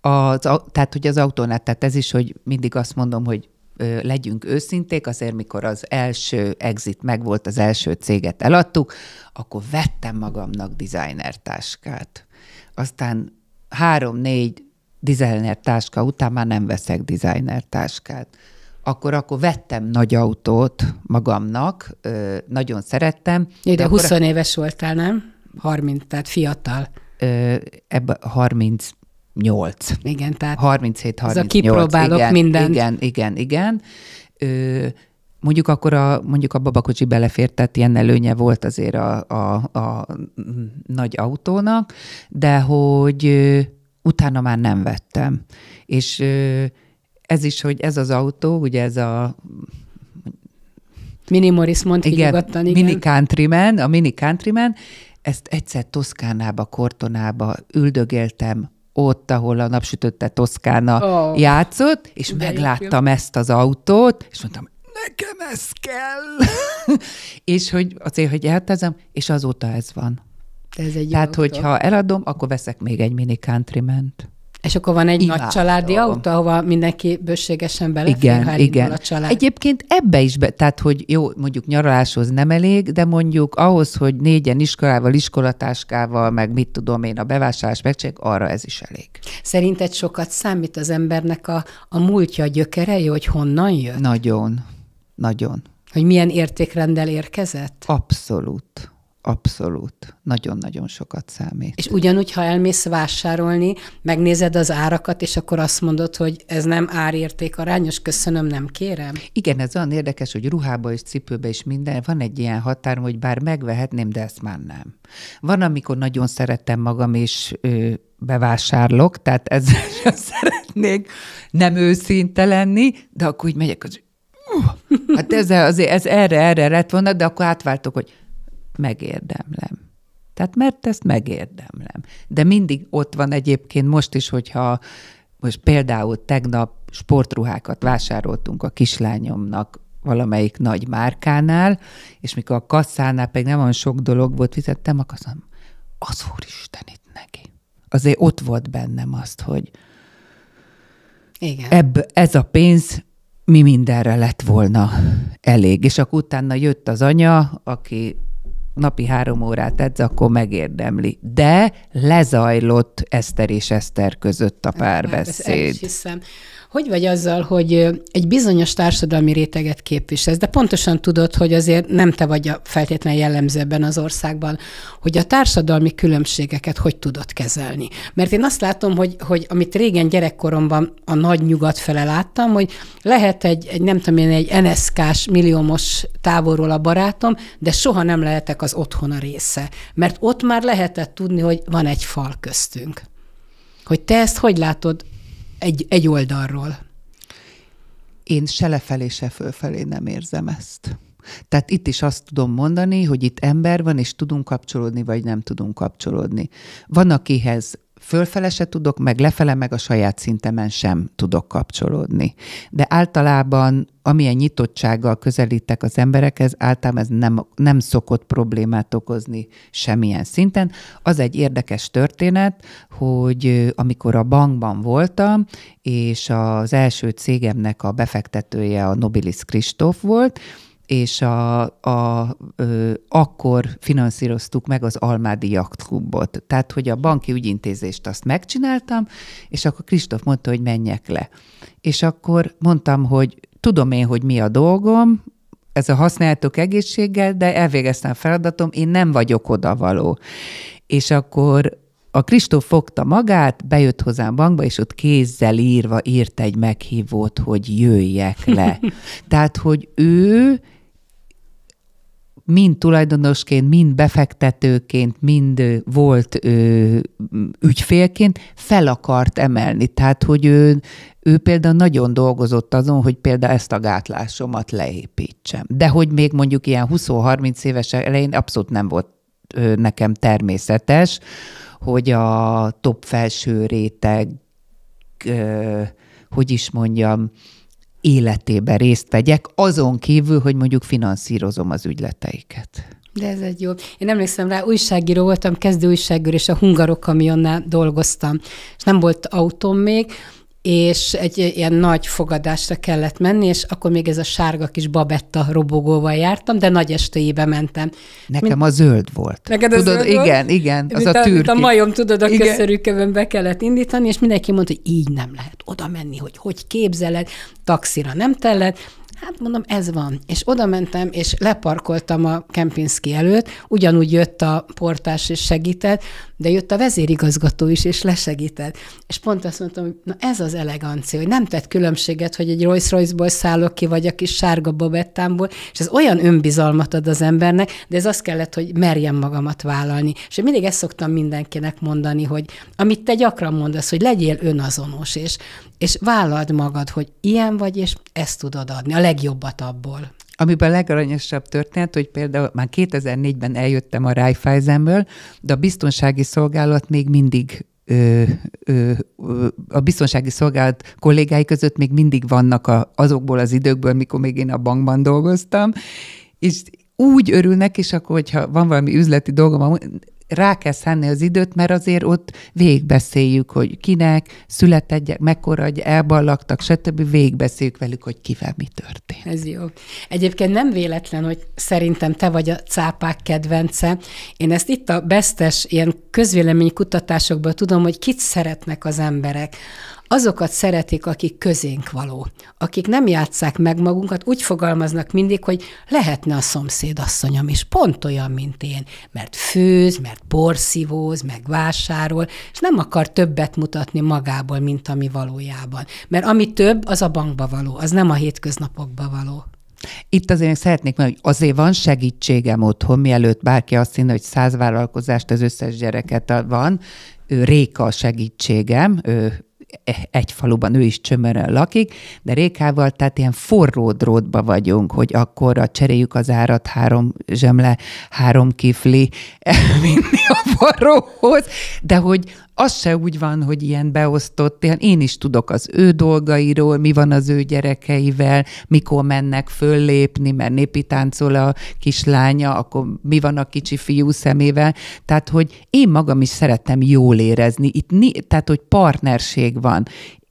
Az, tehát, hogy az autónál, tehát ez is, hogy mindig azt mondom, hogy legyünk őszinték, azért mikor az első exit megvolt, az első céget eladtuk, akkor vettem magamnak designer táskát. Aztán három-négy designer táska után már nem veszek designer táskát. Akkor, akkor vettem nagy autót magamnak, nagyon szerettem. Jé, de, de 20 akkor... éves voltál, nem? 30, tehát fiatal. Ebben 30 8. Igen, tehát 37 38. Ez a kipróbálok igen, mindent. Igen, igen, igen. Ö, mondjuk akkor a, mondjuk a babakocsi belefért, tehát ilyen előnye volt azért a, a, a nagy autónak, de hogy ö, utána már nem vettem. És ö, ez is, hogy ez az autó, ugye ez a Mini Morris mondt ki igen, igen. Mini Countryman, a Mini Countryman, ezt egyszer Toszkánába, Kortonába üldögéltem ott, ahol a napsütötte Toszkána oh. játszott, és De megláttam jó. ezt az autót, és mondtam, nekem ez kell. és hogy azért, hogy eltezem, és azóta ez van. ez egy Tehát, autó. hogyha eladom, akkor veszek még egy mini countryment. És akkor van egy Imádom. nagy családi autó, ahova mindenki bőségesen belefér, igen, ha igen. a család. Egyébként ebbe is, be, tehát hogy jó, mondjuk nyaraláshoz nem elég, de mondjuk ahhoz, hogy négyen iskolával, iskolatáskával, meg mit tudom én, a bevásárlás megcsinálják, arra ez is elég. Szerinted sokat számít az embernek a, a múltja, a gyökere, hogy honnan jött? Nagyon, nagyon. Hogy milyen értékrendel érkezett? Abszolút. Abszolút. Nagyon-nagyon sokat számít. És ugyanúgy, ha elmész vásárolni, megnézed az árakat, és akkor azt mondod, hogy ez nem árérték arányos, köszönöm, nem kérem. Igen, ez olyan érdekes, hogy ruhába és cipőbe is minden, van egy ilyen határom, hogy bár megvehetném, de ezt már nem. Van, amikor nagyon szeretem magam, és ö, bevásárlok, tehát ezzel sem szeretnék nem őszinte lenni, de akkor úgy megyek, az, hát ez, azért, ez erre, erre lett volna, de akkor átváltok, hogy megérdemlem. Tehát mert ezt megérdemlem. De mindig ott van egyébként most is, hogyha most például tegnap sportruhákat vásároltunk a kislányomnak valamelyik nagy márkánál, és mikor a kasszánál pedig nem olyan sok dolog volt, fizettem, a azt az úristen itt neki. Azért ott volt bennem azt, hogy Igen. Ebb, ez a pénz mi mindenre lett volna elég. És akkor utána jött az anya, aki napi három órát edz, akkor megérdemli. De lezajlott Eszter és Eszter között a hát, hát párbeszéd. Hát, hogy vagy azzal, hogy egy bizonyos társadalmi réteget képviselsz, de pontosan tudod, hogy azért nem te vagy a feltétlen jellemző ebben az országban, hogy a társadalmi különbségeket hogy tudod kezelni. Mert én azt látom, hogy, hogy amit régen gyerekkoromban a nagy nyugat fele láttam, hogy lehet egy, egy nem tudom én, egy NSK-s, milliómos távolról a barátom, de soha nem lehetek az otthona része. Mert ott már lehetett tudni, hogy van egy fal köztünk. Hogy te ezt hogy látod egy, egy oldalról. Én se lefelé, se fölfelé nem érzem ezt. Tehát itt is azt tudom mondani, hogy itt ember van, és tudunk kapcsolódni, vagy nem tudunk kapcsolódni. Van, akihez fölfele se tudok, meg lefele, meg a saját szintemen sem tudok kapcsolódni. De általában, amilyen nyitottsággal közelítek az emberekhez, általában ez nem, nem szokott problémát okozni semmilyen szinten. Az egy érdekes történet, hogy amikor a bankban voltam, és az első cégemnek a befektetője a Nobilis Kristóf volt, és a, a, ö, akkor finanszíroztuk meg az Almádi Jaktklubot. Tehát, hogy a banki ügyintézést azt megcsináltam, és akkor Kristóf mondta, hogy menjek le. És akkor mondtam, hogy tudom én, hogy mi a dolgom, ez a használtok egészséggel, de elvégeztem a feladatom, én nem vagyok odavaló. És akkor a Kristóf fogta magát, bejött hozzám bankba, és ott kézzel írva írt egy meghívót, hogy jöjjek le. Tehát, hogy ő mind tulajdonosként, mind befektetőként, mind volt ö, ügyfélként fel akart emelni. Tehát, hogy ő, ő például nagyon dolgozott azon, hogy például ezt a gátlásomat leépítsem. De hogy még mondjuk ilyen 20-30 éves elején abszolút nem volt ö, nekem természetes, hogy a top felső réteg, ö, hogy is mondjam, életébe részt vegyek, azon kívül, hogy mondjuk finanszírozom az ügyleteiket. De ez egy jó. Én emlékszem rá, újságíró voltam, kezdő újságíró, és a hungarok kamionnál dolgoztam. És nem volt autóm még, és egy ilyen nagy fogadásra kellett menni, és akkor még ez a sárga kis babetta robogóval jártam, de nagy estéibe mentem. Nekem mint, a zöld volt. Neked a tudod, zöld igen, volt? igen, az mint a, a a majom, tudod, a igen. köszörűkövön be kellett indítani, és mindenki mondta, hogy így nem lehet oda menni, hogy hogy képzeled, taxira nem tellett, Hát mondom, ez van. És oda mentem, és leparkoltam a Kempinski előtt, ugyanúgy jött a portás és segített, de jött a vezérigazgató is, és lesegített. És pont azt mondtam, hogy na ez az elegancia, hogy nem tett különbséget, hogy egy Rolls-Royce-ból szállok ki, vagy a kis sárga babettámból, és ez olyan önbizalmat ad az embernek, de ez azt kellett, hogy merjem magamat vállalni. És én mindig ezt szoktam mindenkinek mondani, hogy amit te gyakran mondasz, hogy legyél önazonos, és, és vállald magad, hogy ilyen vagy, és ezt tudod adni. A legjobbat abból. Amiben a legaranyosabb történet, hogy például már 2004-ben eljöttem a Raiffeisenből, de a biztonsági szolgálat még mindig ö, ö, ö, a biztonsági szolgálat kollégái között még mindig vannak a, azokból az időkből, mikor még én a bankban dolgoztam, és úgy örülnek, és akkor, hogyha van valami üzleti dolgom, rá kell szánni az időt, mert azért ott végbeszéljük, hogy kinek, születedjek, mekkora, hogy elballagtak, stb. végbeszéljük velük, hogy kivel mi történt. Ez jó. Egyébként nem véletlen, hogy szerintem te vagy a cápák kedvence. Én ezt itt a besztes ilyen közvéleménykutatásokból tudom, hogy kit szeretnek az emberek azokat szeretik, akik közénk való, akik nem játszák meg magunkat, úgy fogalmaznak mindig, hogy lehetne a asszonyom is, pont olyan, mint én, mert főz, mert porszívóz, meg vásárol, és nem akar többet mutatni magából, mint ami valójában. Mert ami több, az a bankba való, az nem a hétköznapokba való. Itt azért szeretnék mondani, hogy azért van segítségem otthon, mielőtt bárki azt hinne, hogy száz vállalkozást az összes gyereket van, ő Réka a segítségem, ő egy faluban ő is csömörön lakik, de Rékával tehát ilyen forró drótba vagyunk, hogy akkor a cseréljük az árat három zsemle, három kifli, elvinni a varróhoz, de hogy az se úgy van, hogy ilyen beosztott, én is tudok az ő dolgairól, mi van az ő gyerekeivel, mikor mennek föllépni, mert népi táncol a kislánya, akkor mi van a kicsi fiú szemével. Tehát, hogy én magam is szeretem jól érezni. Itt tehát, hogy partnerség van.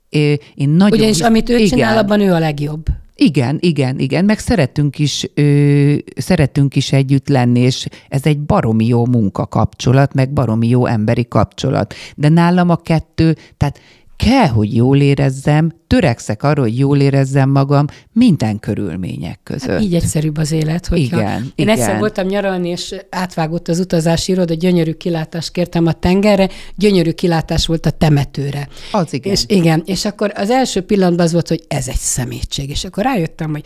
Én nagyon... Ugyanis amit ő igen. csinál, abban ő a legjobb. Igen, igen, igen, meg szeretünk is, ö, szeretünk is együtt lenni, és ez egy baromi jó munkakapcsolat, meg baromi jó emberi kapcsolat. De nálam a kettő, tehát kell, hogy jól érezzem, törekszek arra, hogy jól érezzem magam minden körülmények hát között. Hát így egyszerűbb az élet, hogy igen, igen, Én igen. egyszer voltam nyaralni, és átvágott az utazási iroda, gyönyörű kilátást kértem a tengerre, gyönyörű kilátás volt a temetőre. Az igen. És, igen, és akkor az első pillanatban az volt, hogy ez egy szemétség, és akkor rájöttem, hogy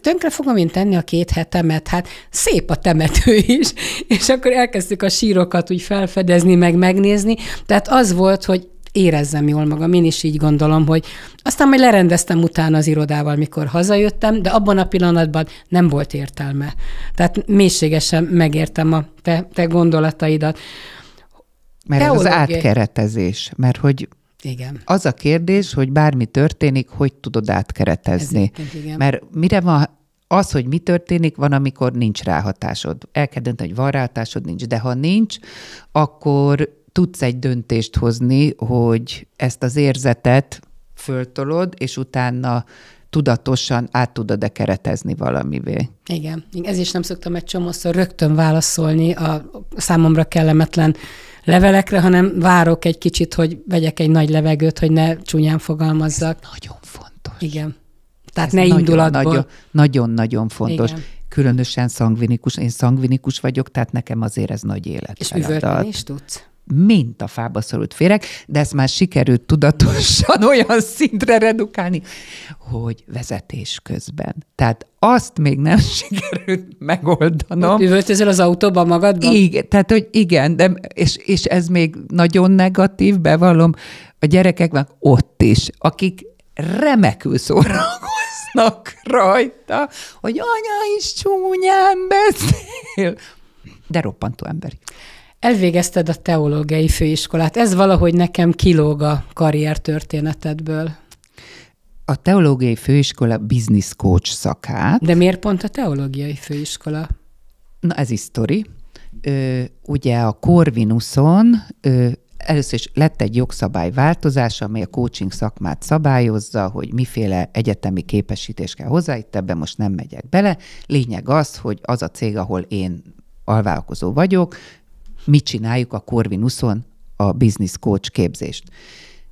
tönkre fogom én tenni a két hetemet, hát szép a temető is, és akkor elkezdtük a sírokat úgy felfedezni, meg megnézni, tehát az volt, hogy érezzem jól magam. Én is így gondolom, hogy aztán majd lerendeztem utána az irodával, mikor hazajöttem, de abban a pillanatban nem volt értelme. Tehát mélységesen megértem a te, te gondolataidat. Mert Teológiai. az átkeretezés, mert hogy igen. Az a kérdés, hogy bármi történik, hogy tudod átkeretezni. Ez, Mert mire van az, hogy mi történik, van, amikor nincs ráhatásod. El kell dönteni, hogy van ráhatásod, nincs, de ha nincs, akkor tudsz egy döntést hozni, hogy ezt az érzetet föltolod, és utána tudatosan át tudod-e keretezni valamivé. Igen, ez is nem szoktam egy csomószor rögtön válaszolni a számomra kellemetlen levelekre, hanem várok egy kicsit, hogy vegyek egy nagy levegőt, hogy ne csúnyán fogalmazzak. Ez nagyon fontos. Igen. Tehát ez ne nagyon, indulatból. Nagyon-nagyon fontos. Igen. Különösen szangvinikus. Én szangvinikus vagyok, tehát nekem azért ez nagy élet. És üvölteni is tudsz? mint a fába szorult férek, de ezt már sikerült tudatosan olyan szintre redukálni, hogy vezetés közben. Tehát azt még nem sikerült megoldanom. ezzel az autóban magadban? Igen, tehát hogy igen, de, és, és ez még nagyon negatív, bevallom, a gyerekeknek ott is, akik remekül szórakoznak rajta, hogy anya is csúnyán beszél, de roppantó emberi. Elvégezted a teológiai főiskolát. Ez valahogy nekem kilóg a karriertörténetedből. A teológiai főiskola business coach szakát. De miért pont a teológiai főiskola? Na, ez is sztori. Ö, ugye a Corvinuson ö, először is lett egy jogszabályváltozás, amely a coaching szakmát szabályozza, hogy miféle egyetemi képesítés kell hozzá, itt ebben most nem megyek bele. Lényeg az, hogy az a cég, ahol én alvállalkozó vagyok, mit csináljuk a Corvinuson a business coach képzést.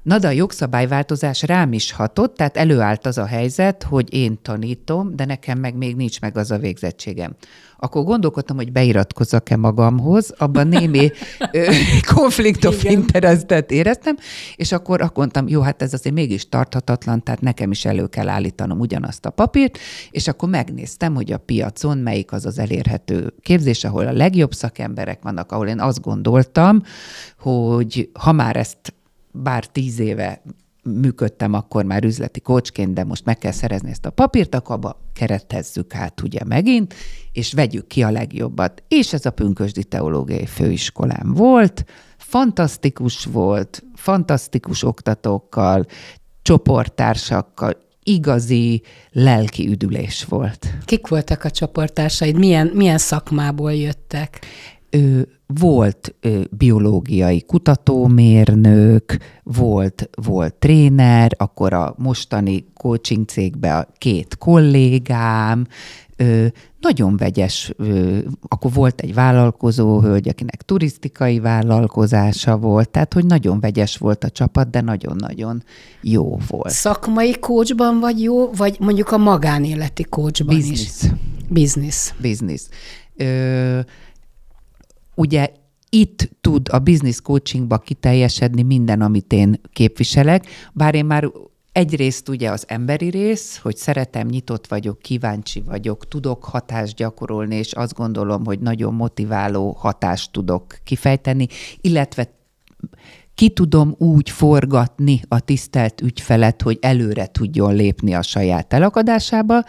Na de a jogszabályváltozás rám is hatott, tehát előállt az a helyzet, hogy én tanítom, de nekem meg még nincs meg az a végzettségem. Akkor gondolkodtam, hogy beiratkozzak-e magamhoz, abban némi konfliktus interesztet éreztem, és akkor akkor mondtam, jó, hát ez azért mégis tarthatatlan, tehát nekem is elő kell állítanom ugyanazt a papírt, és akkor megnéztem, hogy a piacon melyik az az elérhető képzés, ahol a legjobb szakemberek vannak, ahol én azt gondoltam, hogy ha már ezt bár tíz éve működtem akkor már üzleti kocsként, de most meg kell szerezni ezt a papírt, akkor abba keretezzük át ugye megint, és vegyük ki a legjobbat. És ez a Pünkösdi Teológiai Főiskolán volt, fantasztikus volt, fantasztikus oktatókkal, csoporttársakkal, igazi lelki üdülés volt. Kik voltak a csoporttársaid? Milyen, milyen szakmából jöttek? ő volt ő, biológiai kutatómérnök, volt, volt tréner, akkor a mostani coaching cégben a két kollégám, ő, nagyon vegyes, ő, akkor volt egy vállalkozó hölgy, akinek turisztikai vállalkozása volt, tehát hogy nagyon vegyes volt a csapat, de nagyon-nagyon jó volt. Szakmai kócsban vagy jó, vagy mondjuk a magánéleti kócsban Business. is? Business. Business. Business ugye itt tud a business coachingba kiteljesedni minden, amit én képviselek, bár én már Egyrészt ugye az emberi rész, hogy szeretem, nyitott vagyok, kíváncsi vagyok, tudok hatást gyakorolni, és azt gondolom, hogy nagyon motiváló hatást tudok kifejteni, illetve ki tudom úgy forgatni a tisztelt ügyfelet, hogy előre tudjon lépni a saját elakadásába,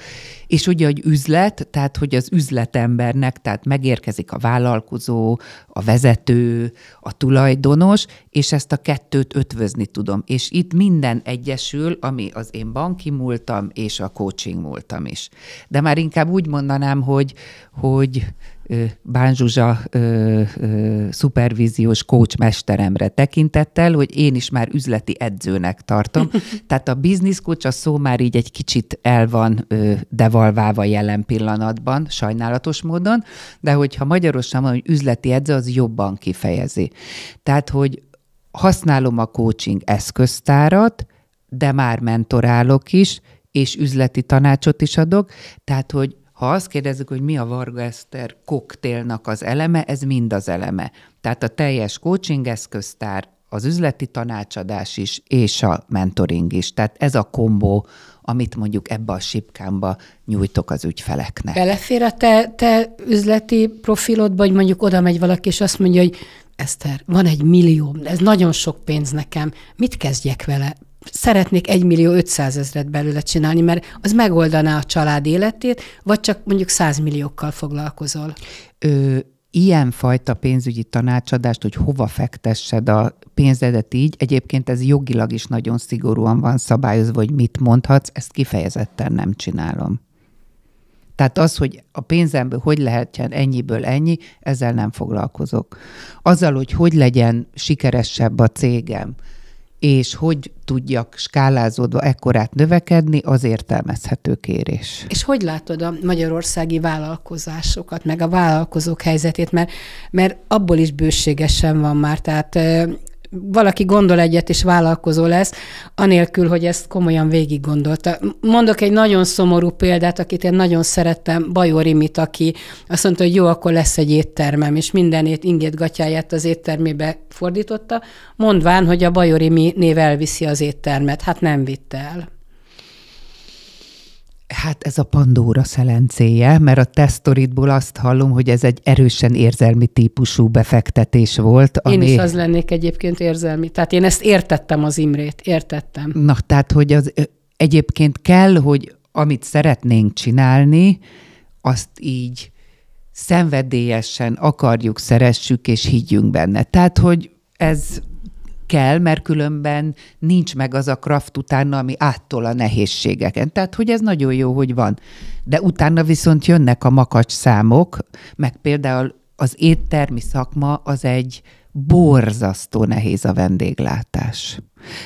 és ugye egy üzlet, tehát hogy az üzletembernek, tehát megérkezik a vállalkozó, a vezető, a tulajdonos, és ezt a kettőt ötvözni tudom. És itt minden egyesül, ami az én banki múltam és a coaching múltam is. De már inkább úgy mondanám, hogy, hogy Bán Zsuzsa szupervíziós kócsmesteremre tekintettel, hogy én is már üzleti edzőnek tartom. Tehát a bizniszkócs a szó már így egy kicsit el van devalválva jelen pillanatban, sajnálatos módon, de hogyha magyarosan van, hogy üzleti edző, az jobban kifejezi. Tehát, hogy használom a coaching eszköztárat, de már mentorálok is, és üzleti tanácsot is adok, tehát hogy ha azt kérdezzük, hogy mi a Varga Eszter koktélnak az eleme, ez mind az eleme. Tehát a teljes coaching eszköztár, az üzleti tanácsadás is, és a mentoring is. Tehát ez a kombó, amit mondjuk ebbe a sipkámba nyújtok az ügyfeleknek. Belefér a te, te üzleti profilodba, hogy mondjuk oda megy valaki, és azt mondja, hogy Eszter, van egy millió, ez nagyon sok pénz nekem, mit kezdjek vele? szeretnék 1 millió 500 ezret belőle csinálni, mert az megoldaná a család életét, vagy csak mondjuk 100 milliókkal foglalkozol. Ö, fajta pénzügyi tanácsadást, hogy hova fektessed a pénzedet így, egyébként ez jogilag is nagyon szigorúan van szabályozva, hogy mit mondhatsz, ezt kifejezetten nem csinálom. Tehát az, hogy a pénzemből hogy lehetjen ennyiből ennyi, ezzel nem foglalkozok. Azzal, hogy hogy legyen sikeresebb a cégem, és hogy tudjak skálázódva ekkorát növekedni, az értelmezhető kérés. És hogy látod a magyarországi vállalkozásokat, meg a vállalkozók helyzetét, mert, mert abból is bőségesen van már, tehát valaki gondol egyet és vállalkozó lesz, anélkül, hogy ezt komolyan végig gondolta. Mondok egy nagyon szomorú példát, akit én nagyon szerettem, Bajor Imit, aki azt mondta, hogy jó, akkor lesz egy éttermem, és mindenét ingét gatyáját az éttermébe fordította, mondván, hogy a Bajorimi név elviszi az éttermet. Hát nem vitte el. Hát ez a Pandóra szelencéje, mert a tesztoridból azt hallom, hogy ez egy erősen érzelmi típusú befektetés volt. Ami... Én is az lennék egyébként érzelmi. Tehát én ezt értettem az Imrét, értettem. Na, tehát, hogy az egyébként kell, hogy amit szeretnénk csinálni, azt így szenvedélyesen akarjuk, szeressük és higgyünk benne. Tehát, hogy ez kell, mert különben nincs meg az a kraft utána, ami áttol a nehézségeken. Tehát, hogy ez nagyon jó, hogy van. De utána viszont jönnek a makacs számok, meg például az éttermi szakma az egy borzasztó nehéz a vendéglátás.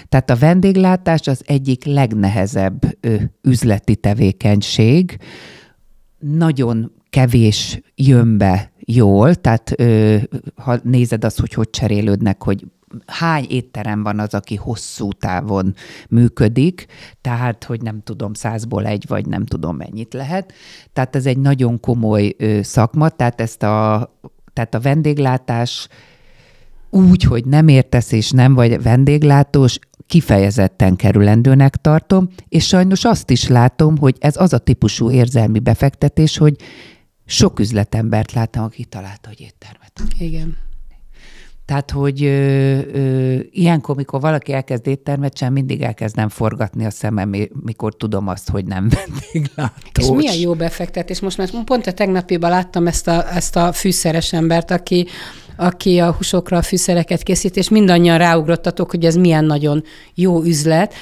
Tehát a vendéglátás az egyik legnehezebb üzleti tevékenység. Nagyon kevés jön be jól, tehát ö, ha nézed azt, hogy hogy cserélődnek, hogy hány étterem van az, aki hosszú távon működik, tehát, hogy nem tudom, százból egy, vagy nem tudom mennyit lehet. Tehát ez egy nagyon komoly szakma, tehát ezt a, tehát a vendéglátás úgy, hogy nem értesz és nem vagy vendéglátós, kifejezetten kerülendőnek tartom, és sajnos azt is látom, hogy ez az a típusú érzelmi befektetés, hogy sok üzletembert láttam, aki találta, hogy éttermet. Igen. Tehát, hogy ö, ö, ilyenkor, mikor valaki elkezd éttermet sem, mindig elkezdem forgatni a szemem, mikor tudom azt, hogy nem vendéglátós. És milyen jó befektetés. Most már pont a tegnapiban láttam ezt a, ezt a fűszeres embert, aki, aki a húsokra a fűszereket készít, és mindannyian ráugrottatok, hogy ez milyen nagyon jó üzlet.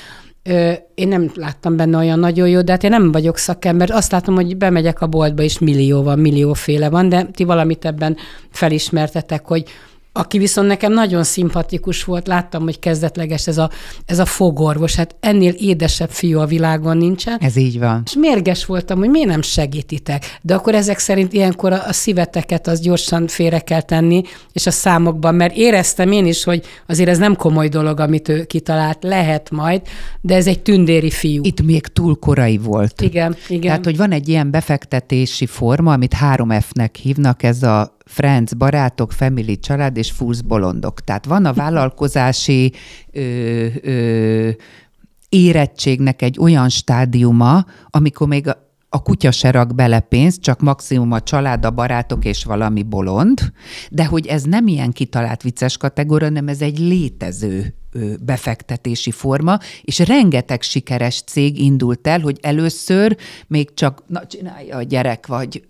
Ö, én nem láttam benne olyan nagyon jó, de hát én nem vagyok szakember. Azt látom, hogy bemegyek a boltba, és millió van, millióféle van, de ti valamit ebben felismertetek, hogy aki viszont nekem nagyon szimpatikus volt, láttam, hogy kezdetleges ez a, ez a fogorvos, hát ennél édesebb fiú a világon nincsen. Ez így van. És mérges voltam, hogy miért nem segítitek. De akkor ezek szerint ilyenkor a, a szíveteket az gyorsan félre kell tenni, és a számokban, mert éreztem én is, hogy azért ez nem komoly dolog, amit ő kitalált, lehet majd, de ez egy tündéri fiú. Itt még túl korai volt. Igen, igen. Tehát, hogy van egy ilyen befektetési forma, amit 3F-nek hívnak, ez a friends, barátok, family, család és fúz bolondok. Tehát van a vállalkozási ö, ö, érettségnek egy olyan stádiuma, amikor még a, a kutya se rak bele pénzt, csak maximum a család, a barátok és valami bolond, de hogy ez nem ilyen kitalált vicces kategória, hanem ez egy létező befektetési forma, és rengeteg sikeres cég indult el, hogy először még csak na, csinálja a gyerek, vagy,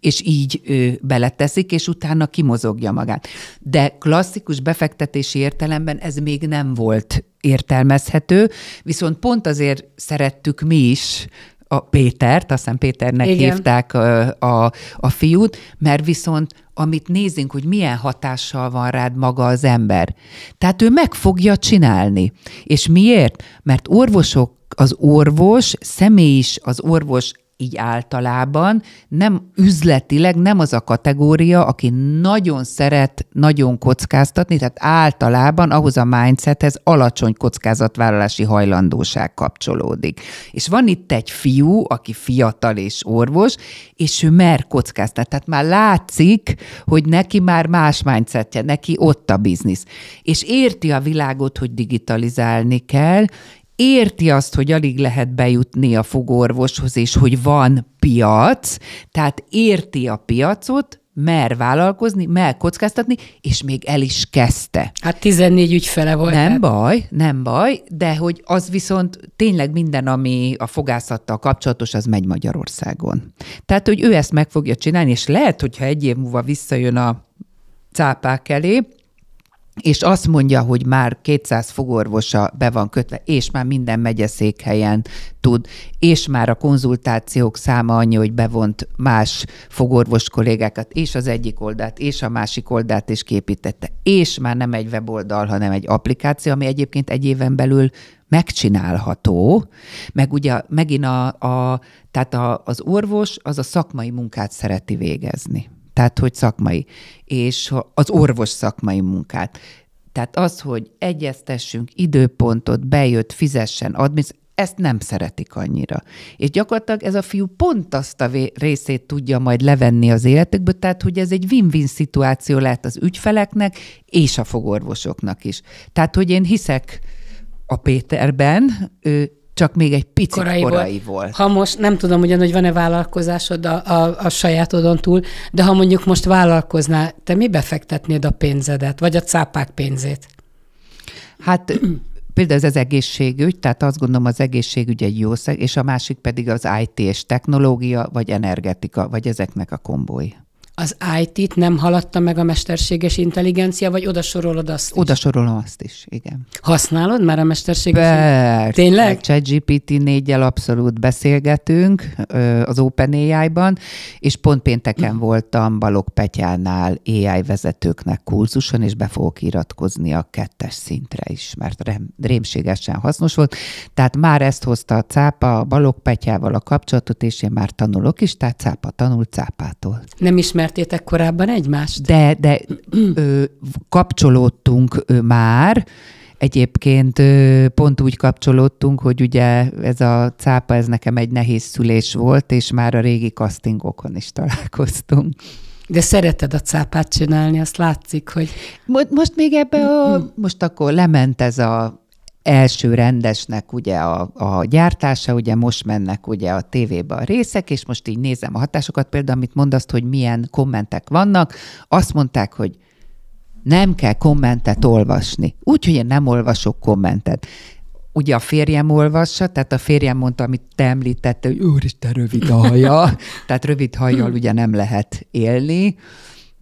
és így beleteszik, és utána kimozogja magát. De klasszikus befektetési értelemben ez még nem volt értelmezhető, viszont pont azért szerettük mi is, a Pétert, azt hiszem Péternek Igen. hívták a, a, a fiút, mert viszont amit nézünk, hogy milyen hatással van rád maga az ember. Tehát ő meg fogja csinálni. És miért? Mert orvosok az orvos, személy is az orvos így általában nem üzletileg nem az a kategória, aki nagyon szeret nagyon kockáztatni, tehát általában ahhoz a mindsethez alacsony kockázatvállalási hajlandóság kapcsolódik. És van itt egy fiú, aki fiatal és orvos, és ő mer kockáztat. Tehát már látszik, hogy neki már más mindsetje, neki ott a biznisz. És érti a világot, hogy digitalizálni kell, érti azt, hogy alig lehet bejutni a fogorvoshoz, és hogy van piac, tehát érti a piacot, mer vállalkozni, mer kockáztatni, és még el is kezdte. Hát 14 ügyfele volt. Nem hát. baj, nem baj, de hogy az viszont tényleg minden, ami a fogászattal kapcsolatos, az megy Magyarországon. Tehát, hogy ő ezt meg fogja csinálni, és lehet, hogyha egy év múlva visszajön a cápák elé, és azt mondja, hogy már 200 fogorvosa be van kötve, és már minden megyeszékhelyen tud, és már a konzultációk száma annyi, hogy bevont más fogorvos kollégákat, és az egyik oldalt, és a másik oldalt is képítette, és már nem egy weboldal, hanem egy applikáció, ami egyébként egy éven belül megcsinálható, meg ugye megint a, a tehát a, az orvos az a szakmai munkát szereti végezni tehát hogy szakmai, és az orvos szakmai munkát. Tehát az, hogy egyeztessünk időpontot, bejött, fizessen, adminisztráció, ezt nem szeretik annyira. És gyakorlatilag ez a fiú pont azt a részét tudja majd levenni az életükből, tehát hogy ez egy win-win szituáció lehet az ügyfeleknek és a fogorvosoknak is. Tehát, hogy én hiszek a Péterben, ő csak még egy pici korai, korai volt. volt. Ha most, nem tudom ugyan, hogy van-e vállalkozásod a, a, a sajátodon túl, de ha mondjuk most vállalkoznál, te mi befektetnéd a pénzedet, vagy a cápák pénzét? Hát például ez az egészségügy, tehát azt gondolom az egészségügy egy jó szeg, és a másik pedig az IT és technológia, vagy energetika, vagy ezeknek a kombói az IT-t nem haladta meg a mesterséges intelligencia, vagy oda sorolod azt is? Oda sorolom azt is, igen. Használod már a mesterséges Persze, Tényleg? ChatGPT 4 el abszolút beszélgetünk az OpenAI-ban, és pont pénteken voltam Balog Petyánál AI vezetőknek kurzuson, és be fogok iratkozni a kettes szintre is, mert rem, rémségesen hasznos volt. Tehát már ezt hozta a cápa a Balog Petyával a kapcsolatot, és én már tanulok is, tehát cápa tanul cápától. Nem ismer ismertétek korábban egymást? De, de ö, kapcsolódtunk ö, már, Egyébként pont úgy kapcsolódtunk, hogy ugye ez a cápa, ez nekem egy nehéz szülés volt, és már a régi castingokon is találkoztunk. De szereted a cápát csinálni, azt látszik, hogy... Most, most még ebbe a... Most akkor lement ez a első rendesnek ugye a, a gyártása, ugye most mennek ugye a tévébe a részek, és most így nézem a hatásokat, például amit mondasz, hogy milyen kommentek vannak, azt mondták, hogy nem kell kommentet olvasni. Úgyhogy én nem olvasok kommentet ugye a férjem olvassa, tehát a férjem mondta, amit te említette, hogy úristen, rövid a haja, tehát rövid hajjal ugye nem lehet élni,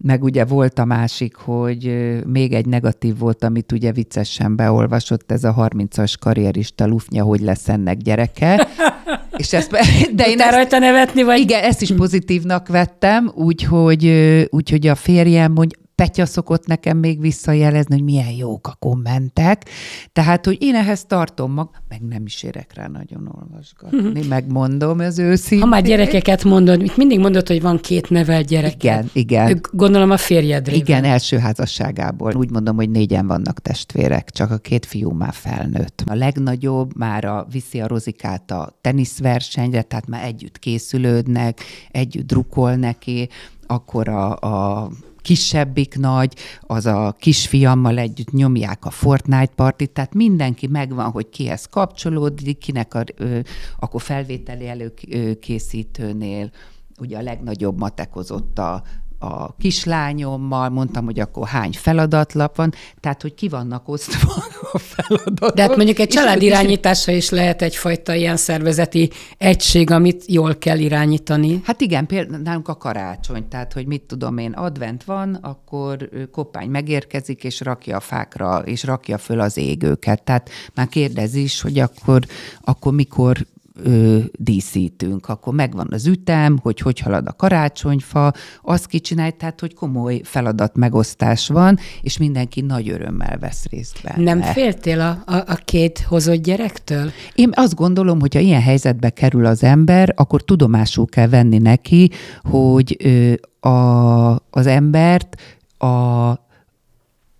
meg ugye volt a másik, hogy még egy negatív volt, amit ugye viccesen beolvasott, ez a 30-as karrierista lufnya, hogy lesz ennek gyereke. És ezt, de én ezt, rajta nevetni, vagy? Igen, ezt is pozitívnak vettem, úgyhogy, úgyhogy a férjem mondja, Petya szokott nekem még visszajelezni, hogy milyen jók a kommentek. Tehát, hogy én ehhez tartom mag, meg nem is érek rá nagyon olvasgatni, mhm. megmondom az őszintén. Ha már gyerekeket mondod, itt mindig mondod, hogy van két nevel gyerek. Igen, igen. Ők gondolom a férjedre. Igen, első házasságából. Úgy mondom, hogy négyen vannak testvérek, csak a két fiú már felnőtt. A legnagyobb már a viszi a rozikát a teniszversenyre, tehát már együtt készülődnek, együtt drukol neki, akkor a, a kisebbik nagy, az a kisfiammal együtt nyomják a Fortnite partit, tehát mindenki megvan, hogy kihez kapcsolódik, kinek a, ö, akkor felvételi előkészítőnél, ugye a legnagyobb matekozott a a kislányommal, mondtam, hogy akkor hány feladatlap van, tehát hogy ki vannak osztva a feladatok. De hát mondjuk egy család irányítása is lehet egyfajta ilyen szervezeti egység, amit jól kell irányítani. Hát igen, például nálunk a karácsony, tehát hogy mit tudom én, advent van, akkor kopány megérkezik, és rakja a fákra, és rakja föl az égőket. Tehát már kérdez is, hogy akkor, akkor mikor ö, díszítünk, akkor megvan az ütem, hogy hogy halad a karácsonyfa, azt kicsinálj, tehát hogy komoly feladat megosztás van, és mindenki nagy örömmel vesz részt benne. Nem féltél a, a, a két hozott gyerektől? Én azt gondolom, hogy ha ilyen helyzetbe kerül az ember, akkor tudomásul kell venni neki, hogy ö, a, az embert a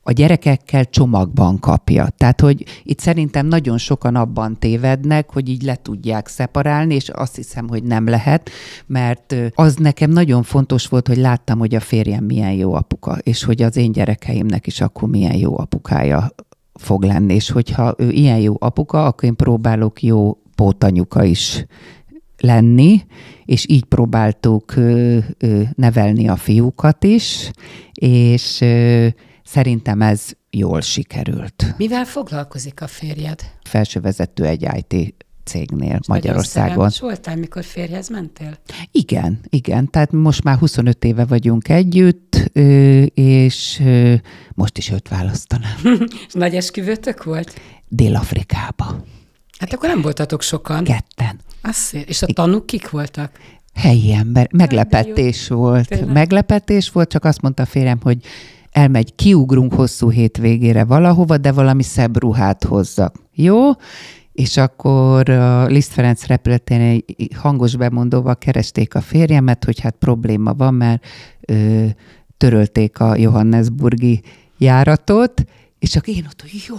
a gyerekekkel csomagban kapja. Tehát, hogy itt szerintem nagyon sokan abban tévednek, hogy így le tudják szeparálni, és azt hiszem, hogy nem lehet, mert az nekem nagyon fontos volt, hogy láttam, hogy a férjem milyen jó apuka, és hogy az én gyerekeimnek is akkor milyen jó apukája fog lenni, és hogyha ő ilyen jó apuka, akkor én próbálok jó pótanyuka is lenni, és így próbáltuk ö, ö, nevelni a fiúkat is, és ö, Szerintem ez jól sikerült. Mivel foglalkozik a férjed? Felsővezető egy IT cégnél És Magyarországon. voltál, mikor férjhez mentél? Igen, igen. Tehát most már 25 éve vagyunk együtt, és most is őt választanám. És nagy esküvőtök volt? Dél-Afrikába. Hát igen. akkor nem voltatok sokan. Ketten. Azt És a tanúk kik voltak? Helyi ember. Meglepetés volt. Meglepetés volt, csak azt mondta a férjem, hogy elmegy, kiugrunk hosszú hétvégére valahova, de valami szebb ruhát hozzak. Jó? és akkor a Liszt Ferenc repületén egy hangos bemondóval keresték a férjemet, hogy hát probléma van, mert ö, törölték a Johannesburgi járatot, és akkor én ott, hogy jó,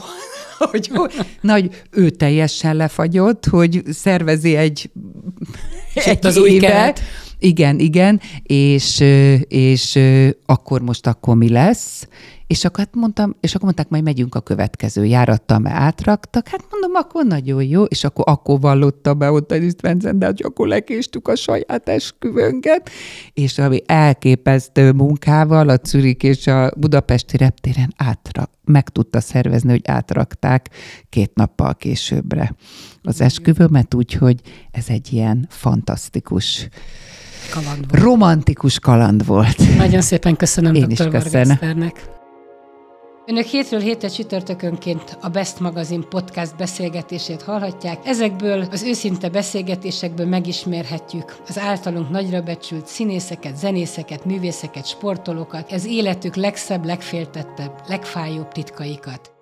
hogy jó. Nagy, ő teljesen lefagyott, hogy szervezi egy, egy az évet, új igen, igen, és, és akkor most akkor mi lesz? És akkor hát mondtam, és akkor mondták, majd megyünk a következő járattal, mert átraktak. Hát mondom, akkor nagyon jó, és akkor akkor vallotta be ott a Istvencen, de akkor lekéstük a saját esküvőnket, és ami elképesztő munkával a Czürik és a budapesti reptéren átrak, meg tudta szervezni, hogy átrakták két nappal későbbre az esküvőmet, úgyhogy ez egy ilyen fantasztikus kaland volt. Romantikus kaland volt. Nagyon szépen köszönöm Én Dr. is Önök hétről hétre csütörtökönként a Best magazin podcast beszélgetését hallhatják. Ezekből az őszinte beszélgetésekből megismerhetjük az általunk nagyra becsült színészeket, zenészeket, művészeket, sportolókat, az életük legszebb, legféltettebb, legfájóbb titkaikat.